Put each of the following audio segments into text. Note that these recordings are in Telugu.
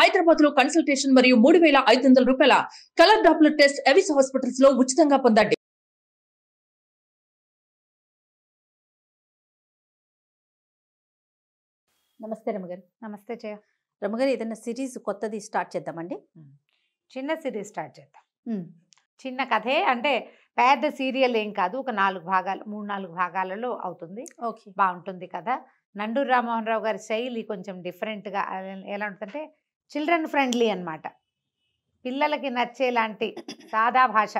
హైదరాబాద్ లో కన్సల్టేషన్ మరియు మూడు వేల ఐదు వందల రూపాయల colour Doppler test Avis hospitals లో ఉచితంగా పొందండి నమస్తే రమగారు నమస్తే జయ రమగారు ఏదైనా సిరీస్ కొత్తది స్టార్ట్ చేద్దామండి చిన్న సిరీస్ స్టార్ట్ చేద్దాం చిన్న కథే అంటే పెద్ద సీరియల్ ఏం కాదు ఒక నాలుగు భాగాలు మూడు నాలుగు భాగాలలో అవుతుంది ఓకే బాగుంటుంది కదా నండూరు రామోహన్ రావు గారి శైలి కొంచెం డిఫరెంట్గా ఎలా ఉంటుందంటే చిల్డ్రన్ ఫ్రెండ్లీ అనమాట పిల్లలకి నచ్చేలాంటి సాదా భాష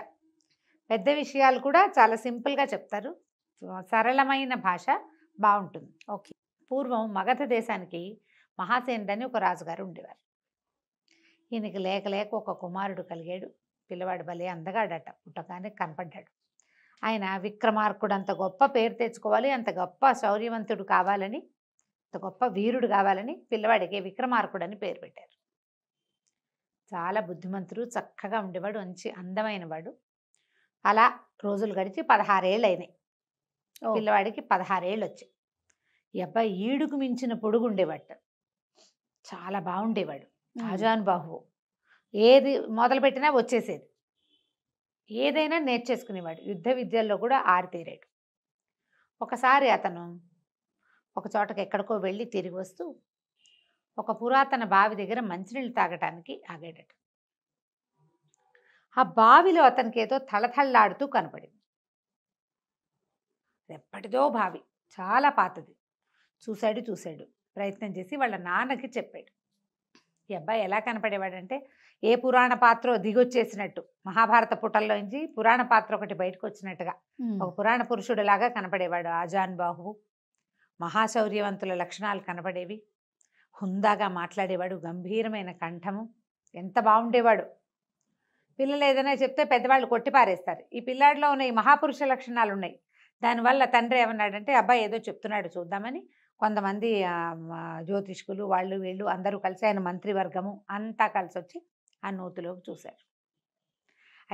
పెద్ద విషయాలు కూడా చాలా సింపుల్గా చెప్తారు సరళమైన భాష బాగుంటుంది ఓకే పూర్వం మగధ దేశానికి మహాసేనుడని ఒక రాజుగారు ఉండేవారు ఈయనకి లేక లేక ఒక కుమారుడు కలిగాడు పిల్లవాడు భలే అందగాడట పుట్టగానే కనపడ్డాడు ఆయన విక్రమార్కుడు అంత గొప్ప పేరు తెచ్చుకోవాలి అంత గొప్ప శౌర్యవంతుడు కావాలని అంత గొప్ప వీరుడు కావాలని పిల్లవాడికి విక్రమార్కుడు అని పేరు పెట్టారు చాలా బుద్ధిమంతుడు చక్కగా ఉండేవాడు మంచి అందమైన వాడు అలా రోజులు గడిచి పదహారేళ్ళు అయినాయి పిల్లవాడికి పదహారేళ్ళు వచ్చాయి ఈ అబ్బాయి ఈడుకు మించిన పొడుగు ఉండేవాడు చాలా బాగుండేవాడు ఆజానుబాహువు ఏది మొదలుపెట్టినా వచ్చేసేది ఏదైనా నేర్చేసుకునేవాడు యుద్ధ విద్యల్లో కూడా ఆరితేరాడు ఒకసారి అతను ఒక చోటకి ఎక్కడికో వెళ్ళి తిరిగి వస్తూ ఒక పురాతన బావి దగ్గర మంచినీళ్ళు తాగటానికి ఆగాడట ఆ బావిలో అతనికి ఏదో తళతళలాడుతూ కనపడింది ఎప్పటిదో బావి చాలా పాతది చూశాడు చూశాడు ప్రయత్నం చేసి వాళ్ళ నాన్నకి చెప్పాడు ఈ అబ్బాయి ఎలా కనపడేవాడంటే ఏ పురాణ పాత్ర దిగొచ్చేసినట్టు మహాభారత పుటల్లోంచి పురాణ పాత్ర ఒకటి బయటకు వచ్చినట్టుగా ఒక పురాణ పురుషుడు లాగా కనపడేవాడు ఆజాన్ బాహు మహాశౌర్యవంతుల లక్షణాలు కనపడేవి హుందాగా మాట్లాడేవాడు గంభీరమైన కంఠము ఎంత బాగుండేవాడు పిల్లలు ఏదైనా చెప్తే పెద్దవాళ్ళు కొట్టిపారేస్తారు ఈ పిల్లాడిలో ఉన్న ఈ మహాపురుష లక్షణాలు ఉన్నాయి దానివల్ల తండ్రి ఏమన్నాడంటే అబ్బాయి ఏదో చెప్తున్నాడు చూద్దామని కొంతమంది జ్యోతిష్కులు వాళ్ళు వీళ్ళు అందరూ కలిసి ఆయన మంత్రివర్గము అంతా కలిసి వచ్చి ఆ నూతులోకి చూశారు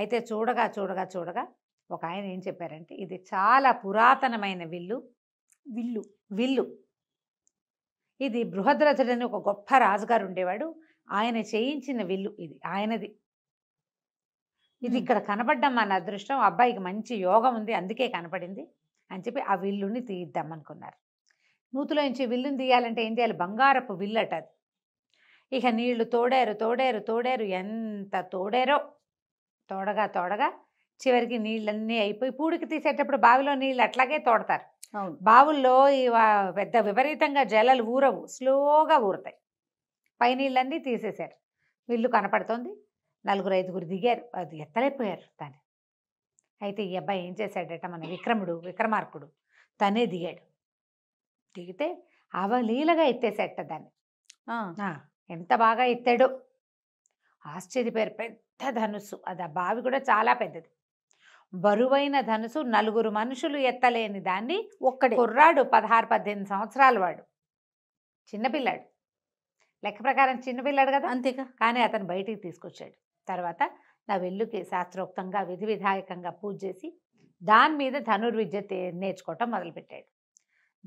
అయితే చూడగా చూడగా చూడగా ఒక ఆయన ఏం చెప్పారంటే ఇది చాలా పురాతనమైన విల్లు విల్లు విల్లు ఇది బృహద్రథుడని ఒక గొప్ప రాజుగారు ఉండేవాడు ఆయన చేయించిన విల్లు ఇది ఆయనది ఇది ఇక్కడ కనపడ్డం మన అదృష్టం అబ్బాయికి మంచి యోగం ఉంది అందుకే కనపడింది అని చెప్పి ఆ విల్లుని తీద్దాం అనుకున్నారు నూతులో నుంచి విల్లుని తీయాలంటే ఏం చేయాలి బంగారపు విల్లు అట అది ఇక నీళ్లు తోడారు తోడారు తోడారు ఎంత తోడారో తోడగా తోడగా చివరికి నీళ్ళన్నీ అయిపోయి పూడికి తీసేటప్పుడు బావిలో నీళ్ళు అట్లాగే తోడతారు బావుల్లో ఈ పెద్ద విపరీతంగా జలాలు ఊరవు స్లోగా ఊరుతాయి పైనీళ్ళన్నీ తీసేశారు వీళ్ళు కనపడుతోంది నలుగురు ఐదుగురు దిగారు అది ఎత్తలేకపోయారు దాన్ని అయితే ఈ అబ్బాయి ఏం చేశాడట మన విక్రముడు విక్రమార్కుడు తనే దిగాడు దిగితే అవలీలగా ఎత్తేసేట దాన్ని ఎంత బాగా ఎత్తాడో ఆశ్చర్యపేరు పెద్ద ధనుస్సు అది ఆ బావి కూడా చాలా పెద్దది బరువైన ధనుసు నలుగురు మనుషులు ఎత్తలేని దాన్ని ఒక్కడి కుర్రాడు పదహారు పద్దెనిమిది సంవత్సరాల వాడు చిన్నపిల్లాడు లెక్క ప్రకారం చిన్నపిల్లాడు కదా అంతేగా కానీ అతను బయటికి తీసుకొచ్చాడు తర్వాత నా వెల్లుకి శాస్త్రోక్తంగా విధి విధాయకంగా పూజ చేసి దాని మీద ధనుర్విద్య నేర్చుకోవటం మొదలుపెట్టాడు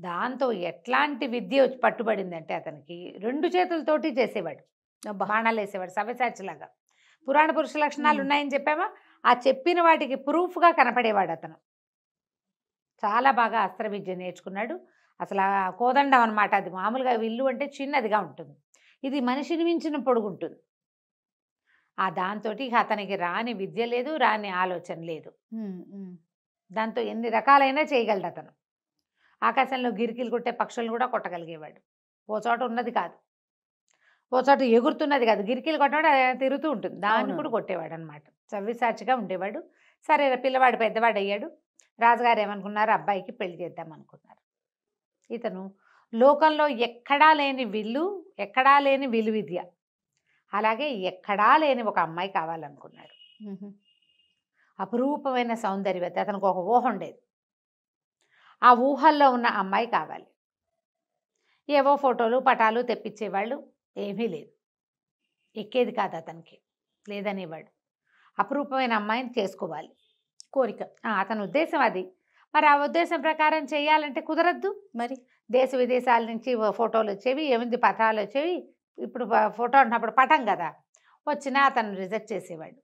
దాంతో ఎట్లాంటి విద్య పట్టుబడిందంటే అతనికి రెండు చేతులతోటి చేసేవాడు బాణాలు వేసేవాడు సవ్యసాచిలాగా పురాణ పురుష లక్షణాలు ఉన్నాయని చెప్పామా ఆ చెప్పిన వాటికి ప్రూఫ్గా కనపడేవాడు అతను చాలా బాగా అస్త్ర విద్య నేర్చుకున్నాడు అసలు కోదండం అనమాట అది మామూలుగా విల్లు అంటే చిన్నదిగా ఉంటుంది ఇది మనిషిని మించిన పొడుగుంటుంది ఆ దాంతో అతనికి రాని విద్య లేదు రాని ఆలోచన లేదు దాంతో ఎన్ని రకాలైనా చేయగలడు అతను ఆకాశంలో గిరికిలు కొట్టే పక్షులు కూడా కొట్టగలిగేవాడు ఓ చోట ఉన్నది కాదు ఓ చోట ఎగురుతున్నది కాదు గిరికిలు కొట్టడం తిరుగుతూ ఉంటుంది దాన్ని కూడా కొట్టేవాడు అనమాట సవ్యసాచిగా ఉండేవాడు సరే పిల్లవాడు పెద్దవాడు అయ్యాడు రాజుగారు ఏమనుకున్నారు అబ్బాయికి పెళ్లి చేద్దాం అనుకున్నారు ఇతను లోకంలో ఎక్కడా లేని విల్లు ఎక్కడా లేని విలు విద్య అలాగే ఎక్కడా లేని ఒక అమ్మాయి కావాలనుకున్నాడు అపురూపమైన సౌందర్యవత అతనికి ఒక ఊహ ఉండేది ఆ ఊహల్లో ఉన్న అమ్మాయి కావాలి ఏవో ఫోటోలు పటాలు తెప్పించేవాళ్ళు ఏమీ లేదు ఎక్కేది కాదు అతనికి లేదనేవాడు అపురూపమైన అమ్మాయిని చేసుకోవాలి కోరిక అతని ఉద్దేశం అది మరి ఆ ఉద్దేశం ప్రకారం చేయాలంటే కుదరద్దు మరి దేశ విదేశాల నుంచి ఫోటోలు వచ్చేవి ఎనిమిది పత్రాలు వచ్చేవి ఇప్పుడు ఫోటో అంటున్నప్పుడు పటం కదా వచ్చినా అతను రిజెక్ట్ చేసేవాడు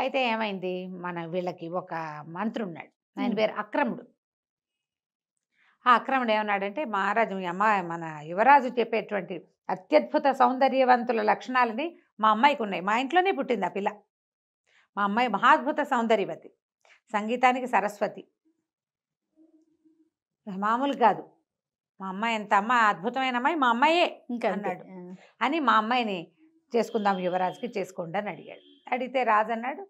అయితే ఏమైంది మన వీళ్ళకి ఒక మంత్రి ఉన్నాడు ఆయన పేరు అక్రముడు ఆ అక్రముడు ఏమన్నాడంటే మహారాజు మీ అమ్మాయి మన యువరాజు చెప్పేటువంటి అత్యద్భుత సౌందర్యవంతుల లక్షణాలని మా అమ్మాయికి ఉన్నాయి మా ఇంట్లోనే పుట్టింది ఆ పిల్ల మా అమ్మాయి మహాద్భుత సౌందర్యవతి సంగీతానికి సరస్వతి మామూలు కాదు మా అమ్మాయి ఎంత అమ్మ అద్భుతమైన అమ్మాయి మా అమ్మాయే అన్నాడు అని మా అమ్మాయిని చేసుకుందాం యువరాజుకి చేసుకోండి అని అడిగాడు అడిగితే రాజు అన్నాడు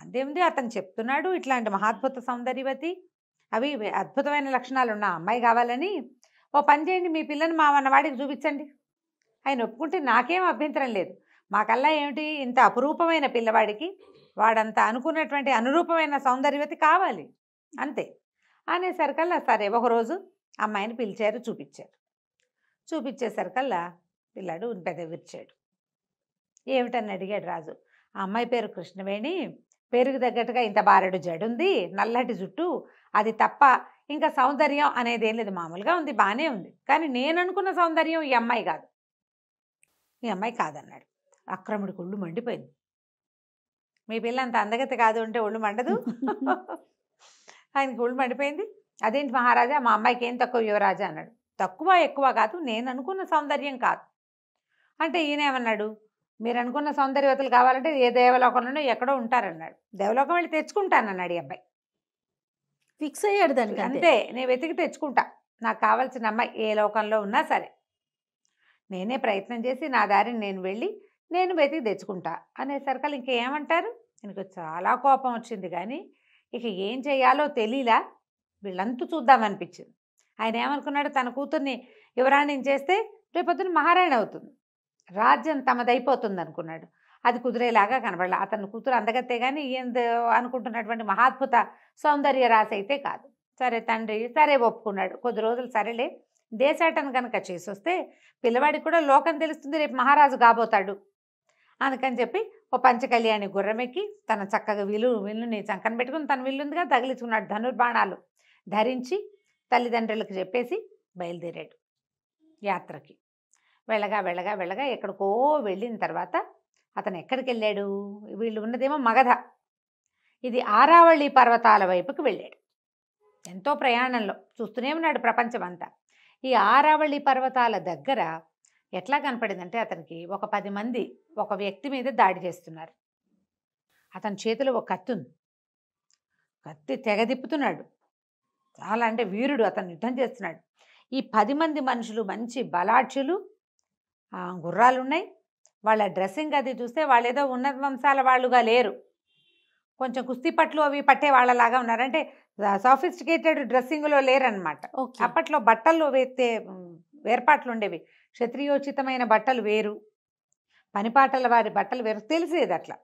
అదేమిది అతను చెప్తున్నాడు ఇట్లాంటి మహాద్భుత సౌందర్యవతి అవి అద్భుతమైన లక్షణాలు ఉన్న అమ్మాయి కావాలని ఓ పని చేయండి మీ పిల్లని మా వాడికి చూపించండి ఆయన ఒప్పుకుంటే నాకేం అభ్యంతరం లేదు మాకల్లా ఏమిటి ఇంత అపురూపమైన పిల్లవాడికి వాడంతా అనుకున్నటువంటి అనురూపమైన సౌందర్యవతి కావాలి అంతే అనేసరికల్లా సరే ఒకరోజు అమ్మాయిని పిలిచారు చూపించారు చూపించేసరికల్లా పిల్లాడు పెద్ద విరిచాడు ఏమిటని అడిగాడు రాజు ఆ అమ్మాయి పేరు కృష్ణవేణి పేరుకు తగ్గట్టుగా ఇంత బారెడు జడుంది నల్లటి జుట్టు అది తప్ప ఇంకా సౌందర్యం అనేది ఏం లేదు మామూలుగా ఉంది బాగానే ఉంది కానీ నేను అనుకున్న సౌందర్యం ఈ అమ్మాయి కాదు ఈ అమ్మాయి కాదన్నాడు అక్రముడి కుళ్ళు మండిపోయింది మీ పిల్ల అంత అందగతి కాదు అంటే ఒళ్ళు మండదు ఆయనకి ఒళ్ళు మండిపోయింది అదేంటి మహారాజా మా అమ్మాయికి ఏం తక్కువ యువరాజా అన్నాడు తక్కువ ఎక్కువ కాదు నేను అనుకున్న సౌందర్యం కాదు అంటే ఈయన ఏమన్నాడు మీరు అనుకున్న సౌందర్యవతలు కావాలంటే ఏ దేవలోకంలోనో ఎక్కడో ఉంటారన్నాడు దేవలోకం వెళ్ళి తెచ్చుకుంటానన్నాడు ఈ అబ్బాయి ఫిక్స్ అయ్యాడు దానికి అంతే నేను వెతికి తెచ్చుకుంటా నాకు కావాల్సిన అమ్మాయి ఏ లోకంలో ఉన్నా సరే నేనే ప్రయత్నం చేసి నా దారిని నేను వెళ్ళి నేను వెతికి తెచ్చుకుంటా అనేసరికి ఇంకేమంటారు ఇంక చాలా కోపం వచ్చింది కానీ ఇక ఏం చేయాలో తెలియలా వీళ్ళంతా చూద్దామనిపించింది ఆయన ఏమనుకున్నాడు తన కూతుర్ని యువరాణి చేస్తే రేపొద్దున మహారాణి అవుతుంది రాజ్యం తమదైపోతుంది అనుకున్నాడు అది కుదిరేలాగా కనబడాలి అతని కూతురు అందగతే కానీ ఏందో అనుకుంటున్నటువంటి మహాద్భుత సౌందర్య రాశి అయితే కాదు సరే తండ్రి సరే ఒప్పుకున్నాడు కొద్ది రోజులు సరేలే దేశాటను కనుక చేసొస్తే పిల్లవాడికి కూడా లోకం తెలుస్తుంది రేపు మహారాజు కాబోతాడు అందుకని చెప్పి ఓ పంచకళ్యాణి గుర్రమెక్కి తన చక్కగా విలు విల్లుని చంకన పెట్టుకుని తన విల్లుందిగా తగిలించుకున్నాడు ధనుర్బాణాలు ధరించి తల్లిదండ్రులకు చెప్పేసి బయలుదేరాడు యాత్రకి వెళ్ళగా వెళ్ళగా వెళ్ళగా ఎక్కడికో వెళ్ళిన తర్వాత అతను ఎక్కడికి వెళ్ళాడు వీళ్ళు ఉన్నదేమో మగధ ఇది ఆరావళి పర్వతాల వైపుకి వెళ్ళాడు ఎంతో ప్రయాణంలో చూస్తూనే ఉన్నాడు ప్రపంచమంతా ఈ ఆరావళి పర్వతాల దగ్గర ఎట్లా కనపడిందంటే అతనికి ఒక పది మంది ఒక వ్యక్తి మీద దాడి చేస్తున్నారు అతని చేతిలో ఒక కత్తి ఉంది కత్తి తెగదిప్పుతున్నాడు చాలా అంటే వీరుడు అతను యుద్ధం చేస్తున్నాడు ఈ పది మంది మనుషులు మంచి బలాఠ్యులు గుర్రాలు ఉన్నాయి వాళ్ళ డ్రెస్సింగ్ అది చూస్తే వాళ్ళు ఏదో ఉన్నత వంశాల వాళ్ళుగా లేరు కొంచెం కుస్తీ పట్లు అవి పట్టే వాళ్ళలాగా ఉన్నారంటే సాఫిస్టికేటెడ్ డ్రెస్సింగ్లో లేరనమాట అప్పట్లో బట్టల్లో వేస్తే ఏర్పాట్లు ఉండేవి క్షత్రియోచితమైన బట్టలు వేరు పనిపాటల వారి బట్టలు వేరు తెలిసేది అట్లా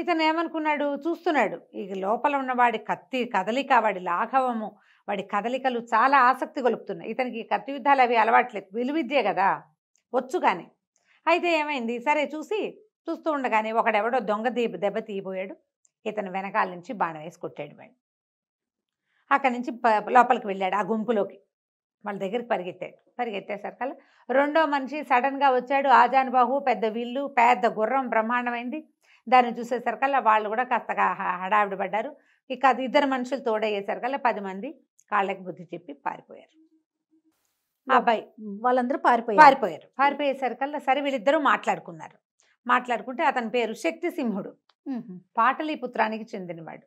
ఇతను ఏమనుకున్నాడు చూస్తున్నాడు ఇక లోపల ఉన్నవాడి కత్తి కదలిక వాడి లాఘవము వాడి కదలికలు చాలా ఆసక్తి గొలుపుతున్నాయి ఇతనికి కత్తి యుద్ధాలు అవి అలవాట్లేదు విలువిద్యే కదా వచ్చు కానీ అయితే ఏమైంది సరే చూసి చూస్తూ ఉండగానే ఒకడెవడో దొంగ దీప దెబ్బ తీయబోయాడు ఇతను వెనకాల నుంచి బాణం వేసి కొట్టాడు వాడు అక్కడి నుంచి లోపలికి వెళ్ళాడు ఆ గుంపులోకి వాళ్ళ దగ్గరికి పరిగెత్తాడు పరిగెత్తేసరికల్లా రెండో మనిషి సడన్గా వచ్చాడు ఆజాన్ బాహు పెద్ద విల్లు పెద్ద గుర్రం బ్రహ్మాండమైంది దాన్ని చూసేసరికల్లా వాళ్ళు కూడా కాస్తగా హడావిడి పడ్డారు ఇక అది ఇద్దరు మనుషులు తోడయ్యేసరికల్లా పది మంది కాళ్ళకి బుద్ధి చెప్పి పారిపోయారు మా అబ్బాయి వాళ్ళందరూ పారిపోయారు పారిపోయారు పారిపోయేసరికల్లా సరే వీళ్ళిద్దరూ మాట్లాడుకున్నారు మాట్లాడుకుంటే అతని పేరు శక్తి సింహుడు పాటలీపుత్రానికి చెందినవాడు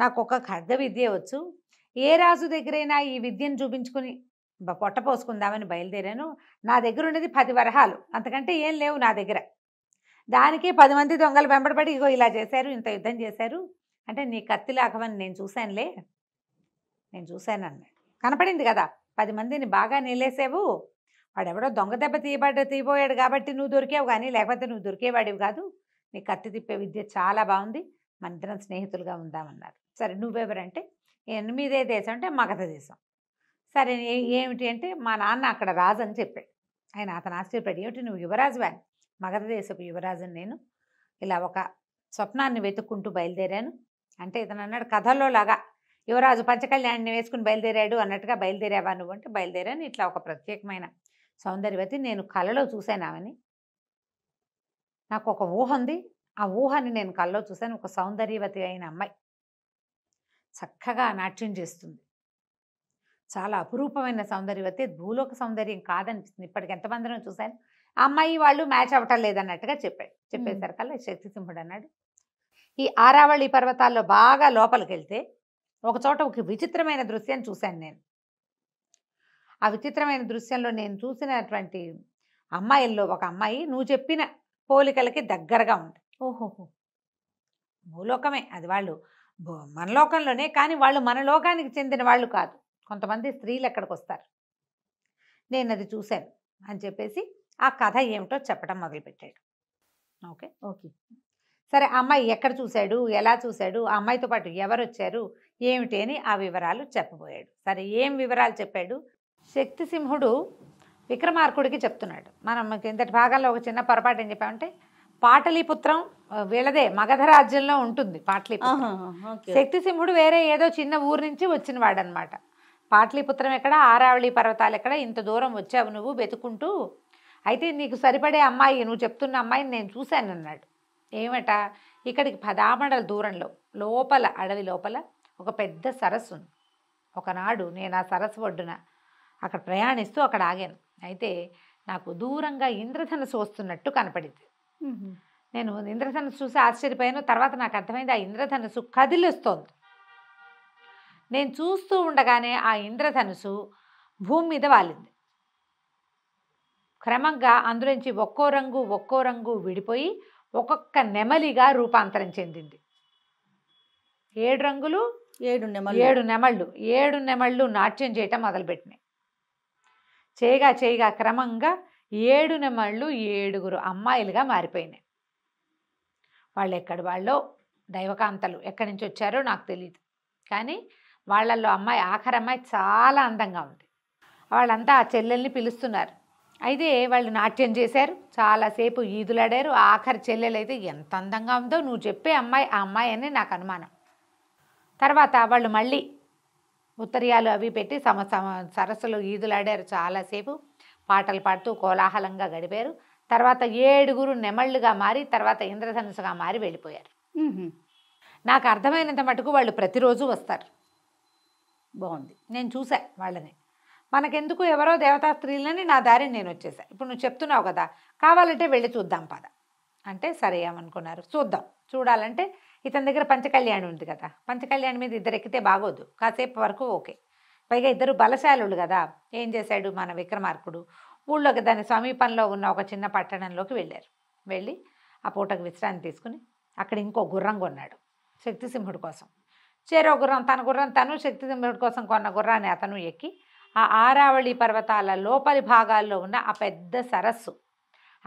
నాకు ఒక ఖర్గ విద్య వచ్చు ఏ రాజు దగ్గరైనా ఈ విద్యను చూపించుకుని పొట్ట పోసుకుందామని బయలుదేరాను నా దగ్గర ఉండేది పది వరహాలు అంతకంటే ఏం లేవు నా దగ్గర దానికి పది మంది దొంగలు వెంబడబడి ఇగో ఇలా చేశారు ఇంత యుద్ధం చేశారు అంటే నీ కత్తి లాగవని నేను చూశానులే నేను చూశాను కనపడింది కదా పది మందిని బాగా నిలేసావు వాడెవడో దొంగ దెబ్బ తీయబడ్డ తీయబోయాడు కాబట్టి నువ్వు దొరికావు కానీ లేకపోతే నువ్వు దొరికేవాడివి కాదు నీ కత్తి తిప్పే విద్య చాలా బాగుంది మన ఇద్దరం స్నేహితులుగా ఉందామన్నారు సరే నువ్వెవరంటే ఎనిమిదే దేశం అంటే మగధ దేశం సరే ఏమిటి అంటే మా నాన్న అక్కడ రాజు అని చెప్పాడు ఆయన అతను ఆశ్చర్యపడి ఏమిటి నువ్వు యువరాజు మగధ దేశపు యువరాజుని నేను ఇలా ఒక స్వప్నాన్ని వెతుక్కుంటూ బయలుదేరాను అంటే ఇతను అన్నాడు కథల్లో లాగా యువరాజు పంచకళ్యాణ్ణి వేసుకుని బయలుదేరాడు అన్నట్టుగా బయలుదేరావా నువ్వు అంటే బయలుదేరాను ఇట్లా ఒక ప్రత్యేకమైన సౌందర్యవతి నేను కళలో చూశానామని నాకు ఒక ఊహ ఉంది ఆ ఊహని నేను కళ్ళలో చూశాను ఒక సౌందర్యవతి అయిన అమ్మాయి చక్కగా నాట్యం చేస్తుంది చాలా అపురూపమైన సౌందర్యవతి భూలోక సౌందర్యం కాదనిపిస్తుంది ఇప్పటికి ఎంతమందినో చూశాను అమ్మాయి వాళ్ళు మ్యాచ్ అవ్వటం లేదన్నట్టుగా చెప్పాడు చెప్పేసరికల్లా శక్తిసింహుడు అన్నాడు ఈ ఆరావళి పర్వతాల్లో బాగా లోపలికి వెళ్తే ఒక చోట ఒక విచిత్రమైన దృశ్యాన్ని చూశాను నేను ఆ విచిత్రమైన దృశ్యంలో నేను చూసినటువంటి అమ్మాయిల్లో ఒక అమ్మాయి నువ్వు చెప్పిన పోలికలకి దగ్గరగా ఉంది ఓహోహో భూలోకమే అది వాళ్ళు మనలోకంలోనే కానీ వాళ్ళు మన లోకానికి చెందిన వాళ్ళు కాదు కొంతమంది స్త్రీలు ఎక్కడికి వస్తారు నేను అది చూశాను అని చెప్పేసి ఆ కథ ఏమిటో చెప్పడం మొదలుపెట్టాడు ఓకే ఓకే సరే అమ్మాయి ఎక్కడ చూశాడు ఎలా చూశాడు ఆ అమ్మాయితో పాటు ఎవరు వచ్చారు ఏమిటి అని ఆ వివరాలు చెప్పబోయాడు సరే ఏం వివరాలు చెప్పాడు శక్తిసింహుడు విక్రమార్కుడికి చెప్తున్నాడు మనం ఇంతటి భాగాల్లో ఒక చిన్న పొరపాటు ఏం చెప్పామంటే పాటలీపుత్రం వీళ్ళదే మగధ రాజ్యంలో ఉంటుంది పాటలీపుత్రం శక్తిసింహుడు వేరే ఏదో చిన్న ఊరు నుంచి వచ్చినవాడనమాట పాటలీపుత్రం ఎక్కడ ఆరావళి పర్వతాలు ఎక్కడ ఇంత దూరం వచ్చావు నువ్వు వెతుకుంటూ అయితే నీకు సరిపడే అమ్మాయి నువ్వు చెప్తున్న అమ్మాయిని నేను చూశాను అన్నాడు ఏమట ఇక్కడికి పదామండల దూరంలో లోపల అడవి లోపల ఒక పెద్ద సరస్సు ఉంది ఒకనాడు నేను ఆ సరస్సు ఒడ్డున అక్కడ ప్రయాణిస్తూ అక్కడ ఆగాను అయితే నాకు దూరంగా ఇంద్రధనస్సు వస్తున్నట్టు కనపడింది నేను ఇంద్రధనస్సు చూసి ఆశ్చర్యపోయాను తర్వాత నాకు అర్థమైంది ఆ ఇంద్రధనస్సు కదిలిస్తోంది నేను చూస్తూ ఉండగానే ఆ ఇంద్రధనుసు భూమి మీద వాలింది క్రమంగా అందులోంచి ఒక్కో రంగు ఒక్కో రంగు విడిపోయి ఒక్కొక్క నెమలిగా రూపాంతరం చెందింది ఏడు రంగులు ఏడు నెమలు ఏడు నెమళ్ళు ఏడు నెమళ్ళు నాట్యం చేయటం మొదలుపెట్టినాయి చేయగా చేయగా క్రమంగా ఏడు నెమళ్ళు ఏడుగురు అమ్మాయిలుగా మారిపోయినాయి వాళ్ళు ఎక్కడి వాళ్ళో దైవకాంతలు ఎక్కడి నుంచి వచ్చారో నాకు తెలియదు కానీ వాళ్ళల్లో అమ్మాయి ఆఖరి అమ్మాయి చాలా అందంగా ఉంది వాళ్ళంతా ఆ చెల్లెల్ని పిలుస్తున్నారు అయితే వాళ్ళు నాట్యం చేశారు చాలాసేపు ఈదులాడారు ఆఖరి చెల్లెలు అయితే ఎంత అందంగా ఉందో నువ్వు చెప్పే అమ్మాయి ఆ అమ్మాయి అని నాకు అనుమానం తర్వాత వాళ్ళు మళ్ళీ ఉత్తరియాలు అవి పెట్టి సమ సరస్సులో ఈదులాడారు చాలాసేపు పాటలు పాడుతూ కోలాహలంగా గడిపారు తర్వాత ఏడుగురు నెమళ్ళుగా మారి తర్వాత ఇంద్రధనుసుగా మారి వెళ్ళిపోయారు నాకు అర్థమైనంత మటుకు వాళ్ళు ప్రతిరోజు వస్తారు బాగుంది నేను చూసా వాళ్ళని మనకెందుకు ఎవరో దేవతా స్త్రీలని నా దారిని నేను వచ్చేసా ఇప్పుడు నువ్వు చెప్తున్నావు కదా కావాలంటే వెళ్ళి చూద్దాం పద అంటే సరే ఏమనుకున్నారు చూద్దాం చూడాలంటే ఇతని దగ్గర పంచకళ్యాణి ఉంది కదా పంచకళ్యాణి మీద ఇద్దరు ఎక్కితే బాగోదు కాసేపు వరకు ఓకే పైగా ఇద్దరు బలశాలుడు కదా ఏం చేశాడు మన విక్రమార్కుడు ఊళ్ళోకి దాని సమీపంలో ఉన్న ఒక చిన్న పట్టణంలోకి వెళ్ళారు వెళ్ళి ఆ పూటకు విశ్రాంతి తీసుకుని అక్కడ ఇంకో గుర్రం కొన్నాడు శక్తిసింహుడి కోసం చేరో గుర్రం తన గుర్రం తను శక్తి దింపుడు కోసం కొన్న గుర్రాన్ని అతను ఎక్కి ఆ ఆరావళి పర్వతాల లోపలి భాగాల్లో ఉన్న ఆ పెద్ద సరస్సు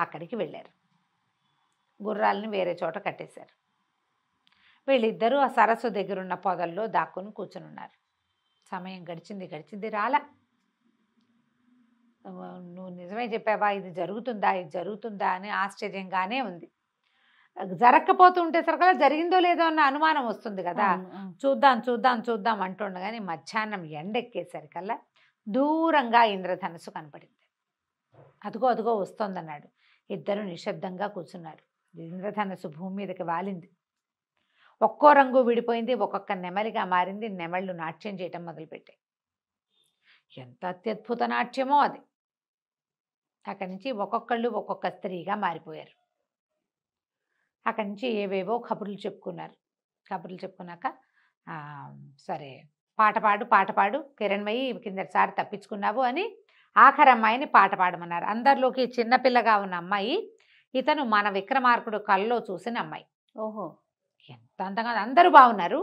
అక్కడికి వెళ్ళారు గుర్రాలను వేరే చోట కట్టేశారు వీళ్ళిద్దరూ ఆ సరస్సు దగ్గరున్న పొదల్లో దాక్కుని కూర్చునున్నారు సమయం గడిచింది గడిచింది రాల నువ్వు నిజమే చెప్పావా ఇది జరుగుతుందా ఇది జరుగుతుందా అని ఆశ్చర్యంగానే ఉంది జరగకపోతుంటే సరికల్లా జరిగిందో లేదో అన్న అనుమానం వస్తుంది కదా చూద్దాం చూద్దాం చూద్దాం అంటుండగాని మధ్యాహ్నం ఎండెక్కేసరికల్లా దూరంగా ఇంద్రధనుసు కనపడింది అదుగో అదుగో వస్తోందన్నాడు ఇద్దరు నిశ్శబ్దంగా కూర్చున్నారు ఇంద్రధనుసు భూమి మీదకి వాలింది ఒక్కో రంగు విడిపోయింది ఒక్కొక్క నెమలిగా మారింది నెమళ్ళు నాట్యం చేయటం మొదలుపెట్టాయి ఎంత అత్యద్భుత నాట్యమో అది అక్కడి నుంచి ఒక్కొక్కళ్ళు ఒక్కొక్క స్త్రీగా మారిపోయారు అక్కడి నుంచి ఏవేవో కబుర్లు చెప్పుకున్నారు కబుర్లు చెప్పుకున్నాక సరే పాట పాడు పాట పాడు కిరణ్మయ్యి కిందటి సార్ తప్పించుకున్నావు అని ఆఖరి అమ్మాయిని పాట పాడమన్నారు అందరిలోకి చిన్నపిల్లగా ఉన్న అమ్మాయి ఇతను మన విక్రమార్కుడు కళ్ళలో చూసిన అమ్మాయి ఓహో ఎంత అందంగా అందరూ బాగున్నారు